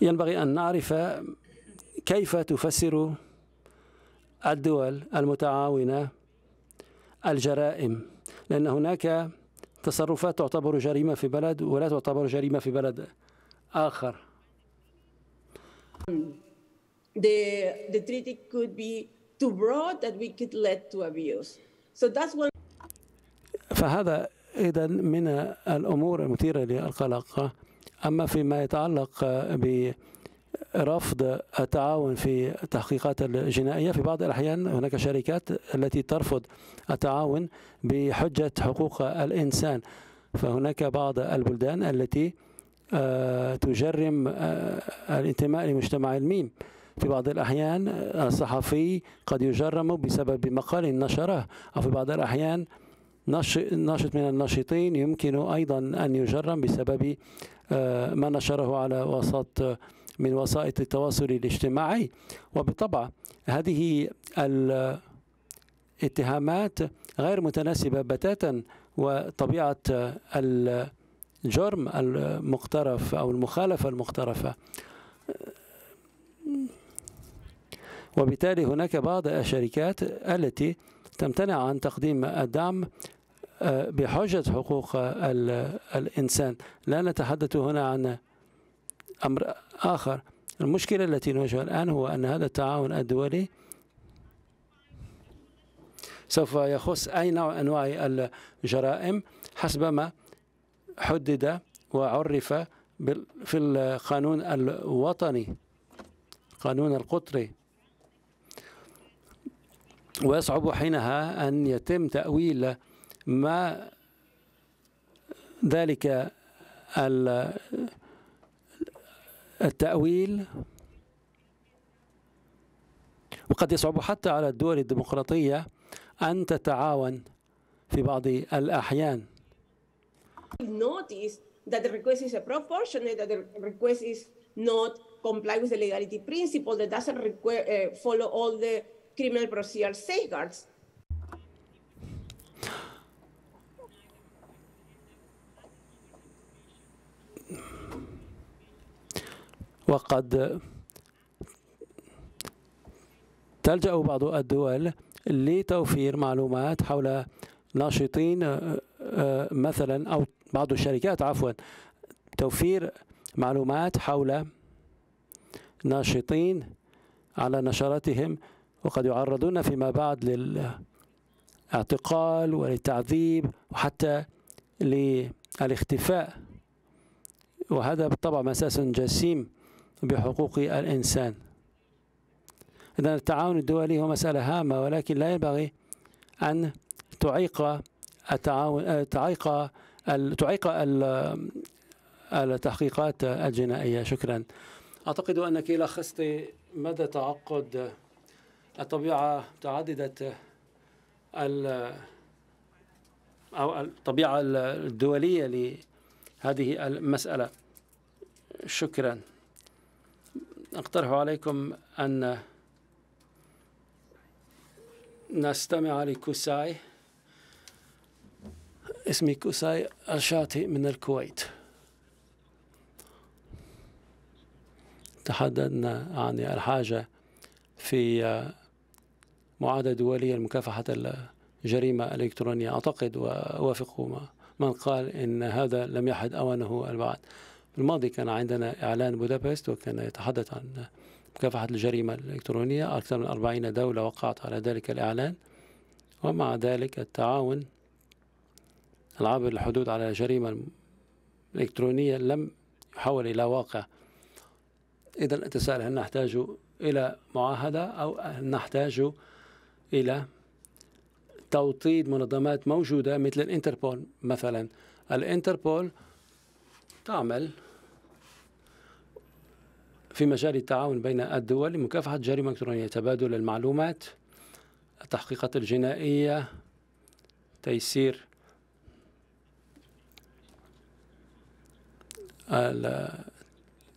ينبغي أن نعرف كيف تفسر الدول المتعاونة الجرائم لأن هناك تصرفات تعتبر جريمة في بلد ولا تعتبر جريمة في بلد آخر the, the treaty could be too broad that we could lead to abuse. So that's one فهذا إذا من الأمور المثيرة للقلق أما فيما يتعلق ب رفض التعاون في التحقيقات الجنائية في بعض الأحيان هناك شركات التي ترفض التعاون بحجة حقوق الإنسان فهناك بعض البلدان التي آه، تجرم آه، الانتماء لمجتمع الميم في بعض الأحيان الصحفي قد يجرم بسبب مقال نشره أو في بعض الأحيان ناشط من الناشطين يمكن أيضا أن يجرم بسبب آه، ما نشره على وسط من وسائط التواصل الاجتماعي وبالطبع هذه الاتهامات غير متناسبة بتاتا وطبيعة الجرم المقترف أو المخالفة المقترفة وبالتالي هناك بعض الشركات التي تمتنع عن تقديم الدعم آه، بحجة حقوق الإنسان لا نتحدث هنا عن أمر آخر المشكلة التي نواجهها الآن هو أن هذا التعاون الدولي سوف يخص أي نوع أنواع الجرائم حسب ما حدد وعرف في القانون الوطني القانون القطري ويصعب حينها أن يتم تأويل ما ذلك التأويل وقد يصعب حتى على الدول الديمقراطية أن تتعاون في بعض الأحيان notice that the request is proportionate, that the request is not comply with the legality principle, that doesn't require, uh, follow all the criminal procedural safeguards. وقد تلجأ بعض الدول لتوفير معلومات حول ناشطين آه، آه، مثلا أو بعض الشركات عفوا توفير معلومات حول ناشطين على نشراتهم وقد يعرضون فيما بعد للاعتقال وللتعذيب وحتى للاختفاء وهذا بالطبع مساس جسيم بحقوق الإنسان إذا التعاون الدولي هو مسألة هامة ولكن لا ينبغي أن تعيق التعاون تعيق تعيق التحقيقات الجنائية شكرا أعتقد أنك لخصت مدى تعقد الطبيعة متعددة أو الطبيعة الدولية لهذه المسألة شكرا أقترح عليكم أن نستمع لكوساي اسمي كوساي الشاطئ من الكويت تحدثنا عن الحاجة في معاهدة دولية لمكافحة الجريمة الإلكترونية أعتقد وأوافق من قال إن هذا لم يحد أوانه البعد في الماضي كان عندنا إعلان بودابست وكان يتحدث عن مكافحة الجريمة الإلكترونية أكثر من أربعين دولة وقعت على ذلك الإعلان ومع ذلك التعاون العابر الحدود على الجريمة الإلكترونية لم يحول إلى واقع إذا أتساءل هل نحتاج إلى معاهدة أو هل نحتاج إلى توطيد منظمات موجودة مثل الانتربول مثلا الانتربول تعمل في مجال التعاون بين الدول لمكافحة الجريمة الإلكترونية تبادل المعلومات التحقيقات الجنائية تيسير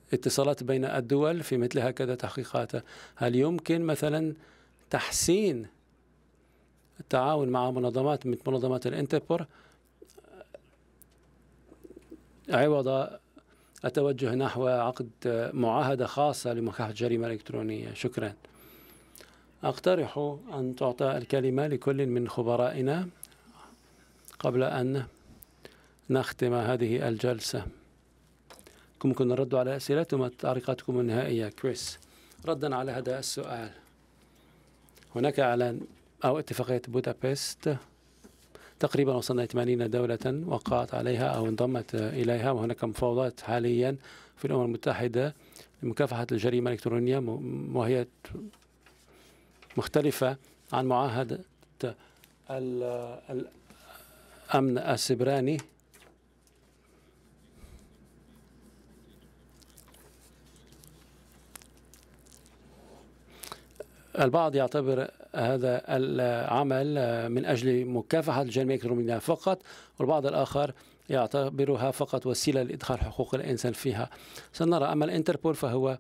الاتصالات بين الدول في مثل هكذا تحقيقات هل يمكن مثلا تحسين التعاون مع منظمات مثل منظمات الانتربور عوض أتوجه نحو عقد معاهدة خاصة لمكافحة الجريمة الإلكترونية شكرا أقترح أن تعطى الكلمة لكل من خبرائنا قبل أن نختم هذه الجلسة ممكن نرد على أسئلة ثم تعليقاتكم النهائية كريس ردا على هذا السؤال هناك إعلان أو اتفاقية بودابست تقريبا وصلنا 80 دولة وقعت عليها أو انضمت إليها وهناك مفاوضات حاليا في الأمم المتحدة لمكافحة الجريمة الإلكترونية وهي مختلفة عن معاهدة الأمن السبراني البعض يعتبر هذا العمل من أجل مكافحة الجريمة الإلكترونية فقط والبعض الآخر يعتبرها فقط وسيلة لإدخال حقوق الإنسان فيها سنرى أما الإنتربول فهو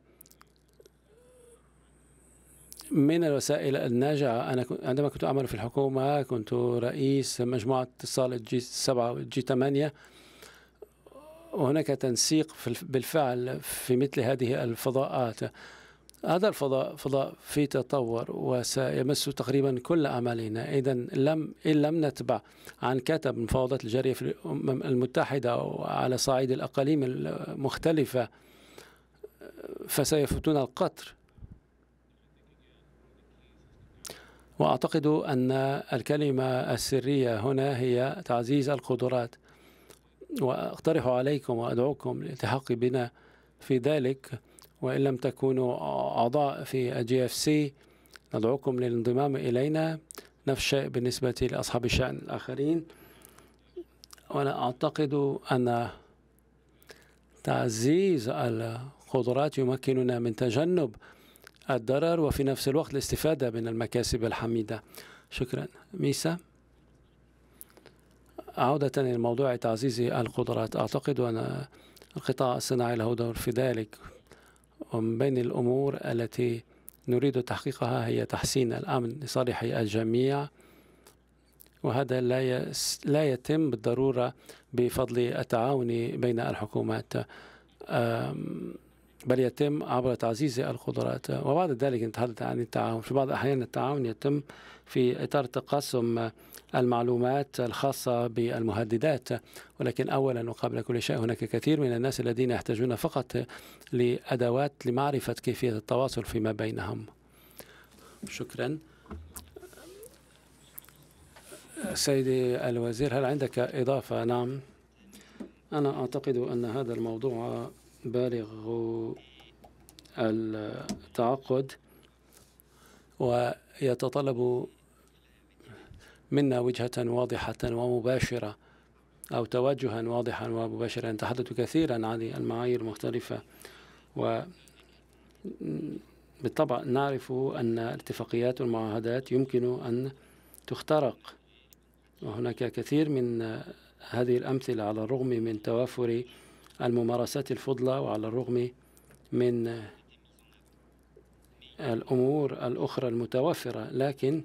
من الوسائل الناجعة أنا عندما كنت أعمل في الحكومة كنت رئيس مجموعة اتصال جي 7 جي 8 وهناك تنسيق بالفعل في مثل هذه الفضاءات هذا الفضاء فضاء في تطور وسيمس تقريبا كل أعمالنا إذا لم إن لم نتبع عن كتب المفاوضات الجارية في الأمم المتحدة وعلى صعيد الأقاليم المختلفة فسيفوتنا القطر وأعتقد أن الكلمة السرية هنا هي تعزيز القدرات وأقترح عليكم وأدعوكم للالتحاق بنا في ذلك وإن لم تكونوا أعضاء في جي اف سي ندعوكم للانضمام إلينا نفس الشيء بالنسبة لأصحاب الشأن الآخرين وأنا أعتقد أن تعزيز القدرات يمكننا من تجنب الضرر وفي نفس الوقت الاستفادة من المكاسب الحميدة شكرا ميسا عودة لموضوع تعزيز القدرات أعتقد أن القطاع الصناعي له دور في ذلك ومن بين الأمور التي نريد تحقيقها هي تحسين الأمن لصالح الجميع وهذا لا لا يتم بالضروره بفضل التعاون بين الحكومات بل يتم عبر تعزيز القدرات وبعد ذلك نتحدث عن التعاون في بعض الاحيان التعاون يتم في إطار تقاسم المعلومات الخاصة بالمهددات ولكن أولا وقبل كل شيء هناك كثير من الناس الذين يحتاجون فقط لأدوات لمعرفة كيفية التواصل فيما بينهم شكرا سيدي الوزير هل عندك إضافة؟ نعم أنا أعتقد أن هذا الموضوع بالغ التعقد ويتطلب منا وجهة واضحة ومباشرة أو توجها واضحا ومباشرا نتحدث كثيرا عن المعايير المختلفة و بالطبع نعرف أن الاتفاقيات والمعاهدات يمكن أن تخترق وهناك كثير من هذه الأمثلة على الرغم من توافر الممارسات الفضلة وعلى الرغم من الأمور الأخرى المتوفرة لكن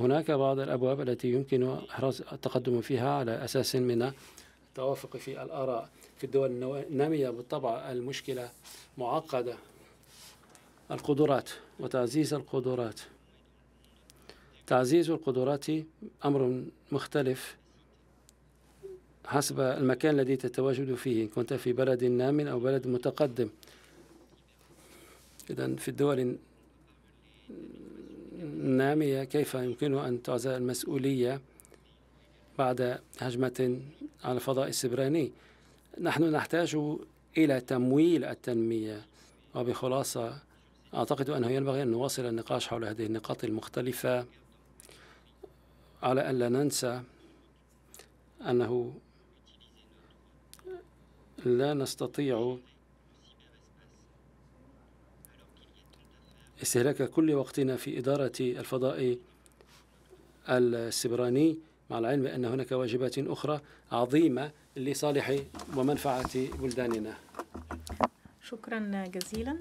هناك بعض الأبواب التي يمكن إحراز التقدم فيها على أساس من التوافق في الآراء في الدول النامية بالطبع المشكلة معقدة القدرات وتعزيز القدرات تعزيز القدرات أمر مختلف حسب المكان الذي تتواجد فيه إن كنت في بلد نام أو بلد متقدم إذا في الدول نامية نعم، كيف يمكنه أن تعزى المسؤولية بعد هجمة على الفضاء السبراني نحن نحتاج إلى تمويل التنمية وبخلاصة أعتقد أنه ينبغي أن نواصل النقاش حول هذه النقاط المختلفة على ألا ننسى أنه لا نستطيع استهلاك كل وقتنا في إدارة الفضاء السبراني مع العلم أن هناك واجبات أخرى عظيمة لصالح ومنفعة بلداننا شكرا جزيلا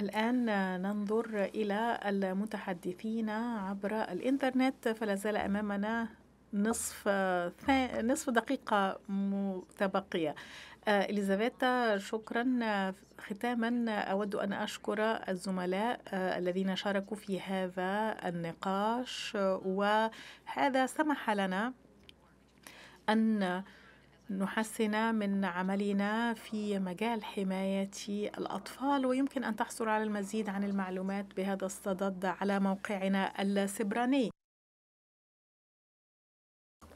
الآن ننظر إلى المتحدثين عبر الإنترنت فلا زال أمامنا نصف نصف دقيقة متبقية إليزابيتا شكرا ختاما أود أن أشكر الزملاء آه، الذين شاركوا في هذا النقاش وهذا سمح لنا أن نحسن من عملنا في مجال حماية الأطفال ويمكن أن تحصل على المزيد عن المعلومات بهذا الصدد على موقعنا السبراني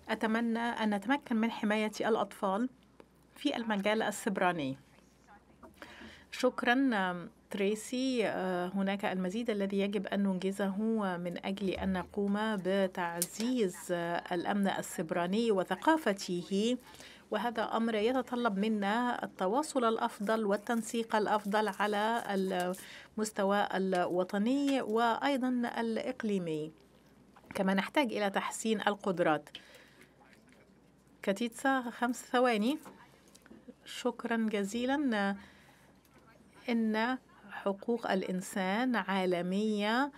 أتمنى أن نتمكن من حماية الأطفال في المجال السبراني شكرا تريسي آه، هناك المزيد الذي يجب أن ننجزه آه، من أجل أن نقوم بتعزيز آه، الأمن السبراني وثقافته وهذا أمر يتطلب منا التواصل الأفضل والتنسيق الأفضل على المستوى الوطني وأيضا الإقليمي كما نحتاج إلى تحسين القدرات كتيتسا خمس ثواني شكرا جزيلا إن حقوق الإنسان عالمية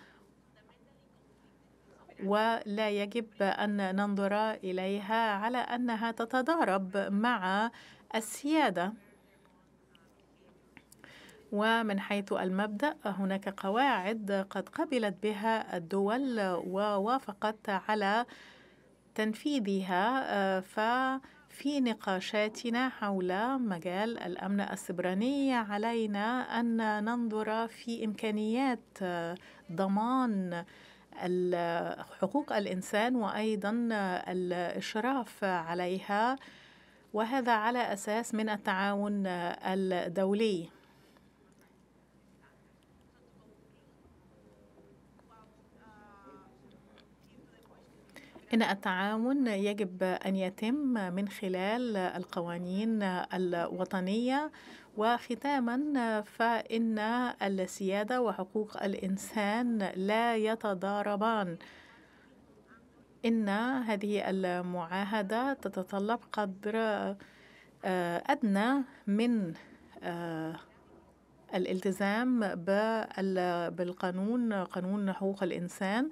ولا يجب أن ننظر إليها على أنها تتضارب مع السيادة ومن حيث المبدأ هناك قواعد قد قبلت بها الدول ووافقت على تنفيذها ف في نقاشاتنا حول مجال الأمن السبراني علينا أن ننظر في إمكانيات ضمان حقوق الإنسان وأيضا الإشراف عليها وهذا على أساس من التعاون الدولي إن التعاون يجب أن يتم من خلال القوانين الوطنية وختاما فإن السيادة وحقوق الإنسان لا يتضاربان إن هذه المعاهدة تتطلب قدر آه، أدنى من آه، الالتزام بالقانون قانون حقوق الإنسان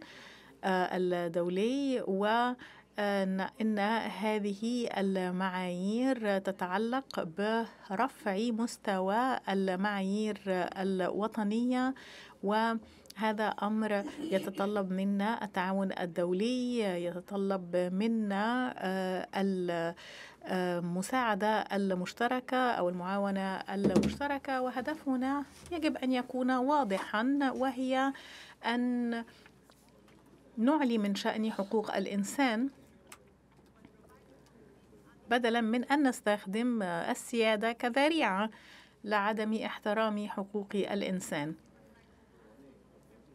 الدولي و آه، ان هذه المعايير تتعلق برفع مستوى المعايير الوطنيه وهذا امر يتطلب منا التعاون الدولي يتطلب منا آه، المساعده آه، المشتركه او المعاونه المشتركه وهدفنا يجب ان يكون واضحا وهي ان نعلي من شأن حقوق الإنسان بدلا من أن نستخدم السيادة كذريعة لعدم احترام حقوق الإنسان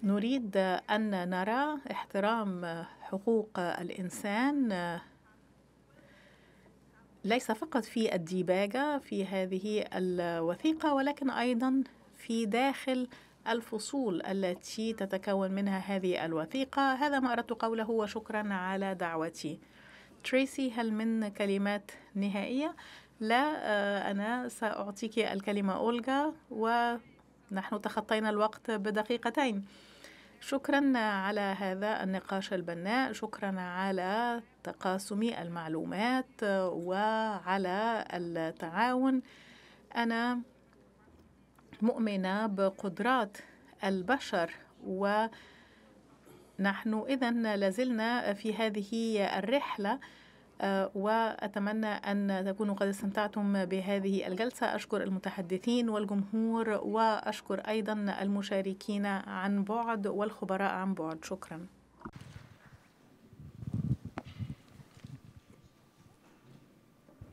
نريد أن نرى احترام حقوق الإنسان ليس فقط في الديباجة في هذه الوثيقة ولكن أيضا في داخل الفصول التي تتكون منها هذه الوثيقة هذا ما أردت قوله وشكرا على دعوتي تريسي هل من كلمات نهائية؟ لا آه، أنا سأعطيك الكلمة أولغا ونحن تخطينا الوقت بدقيقتين شكرا على هذا النقاش البناء شكرا على تقاسم المعلومات آه، وعلى التعاون أنا مؤمنة بقدرات البشر ونحن إذا لازلنا في هذه الرحلة آه، وأتمنى أن تكونوا قد استمتعتم بهذه الجلسة أشكر المتحدثين والجمهور وأشكر أيضا المشاركين عن بعد والخبراء عن بعد شكرا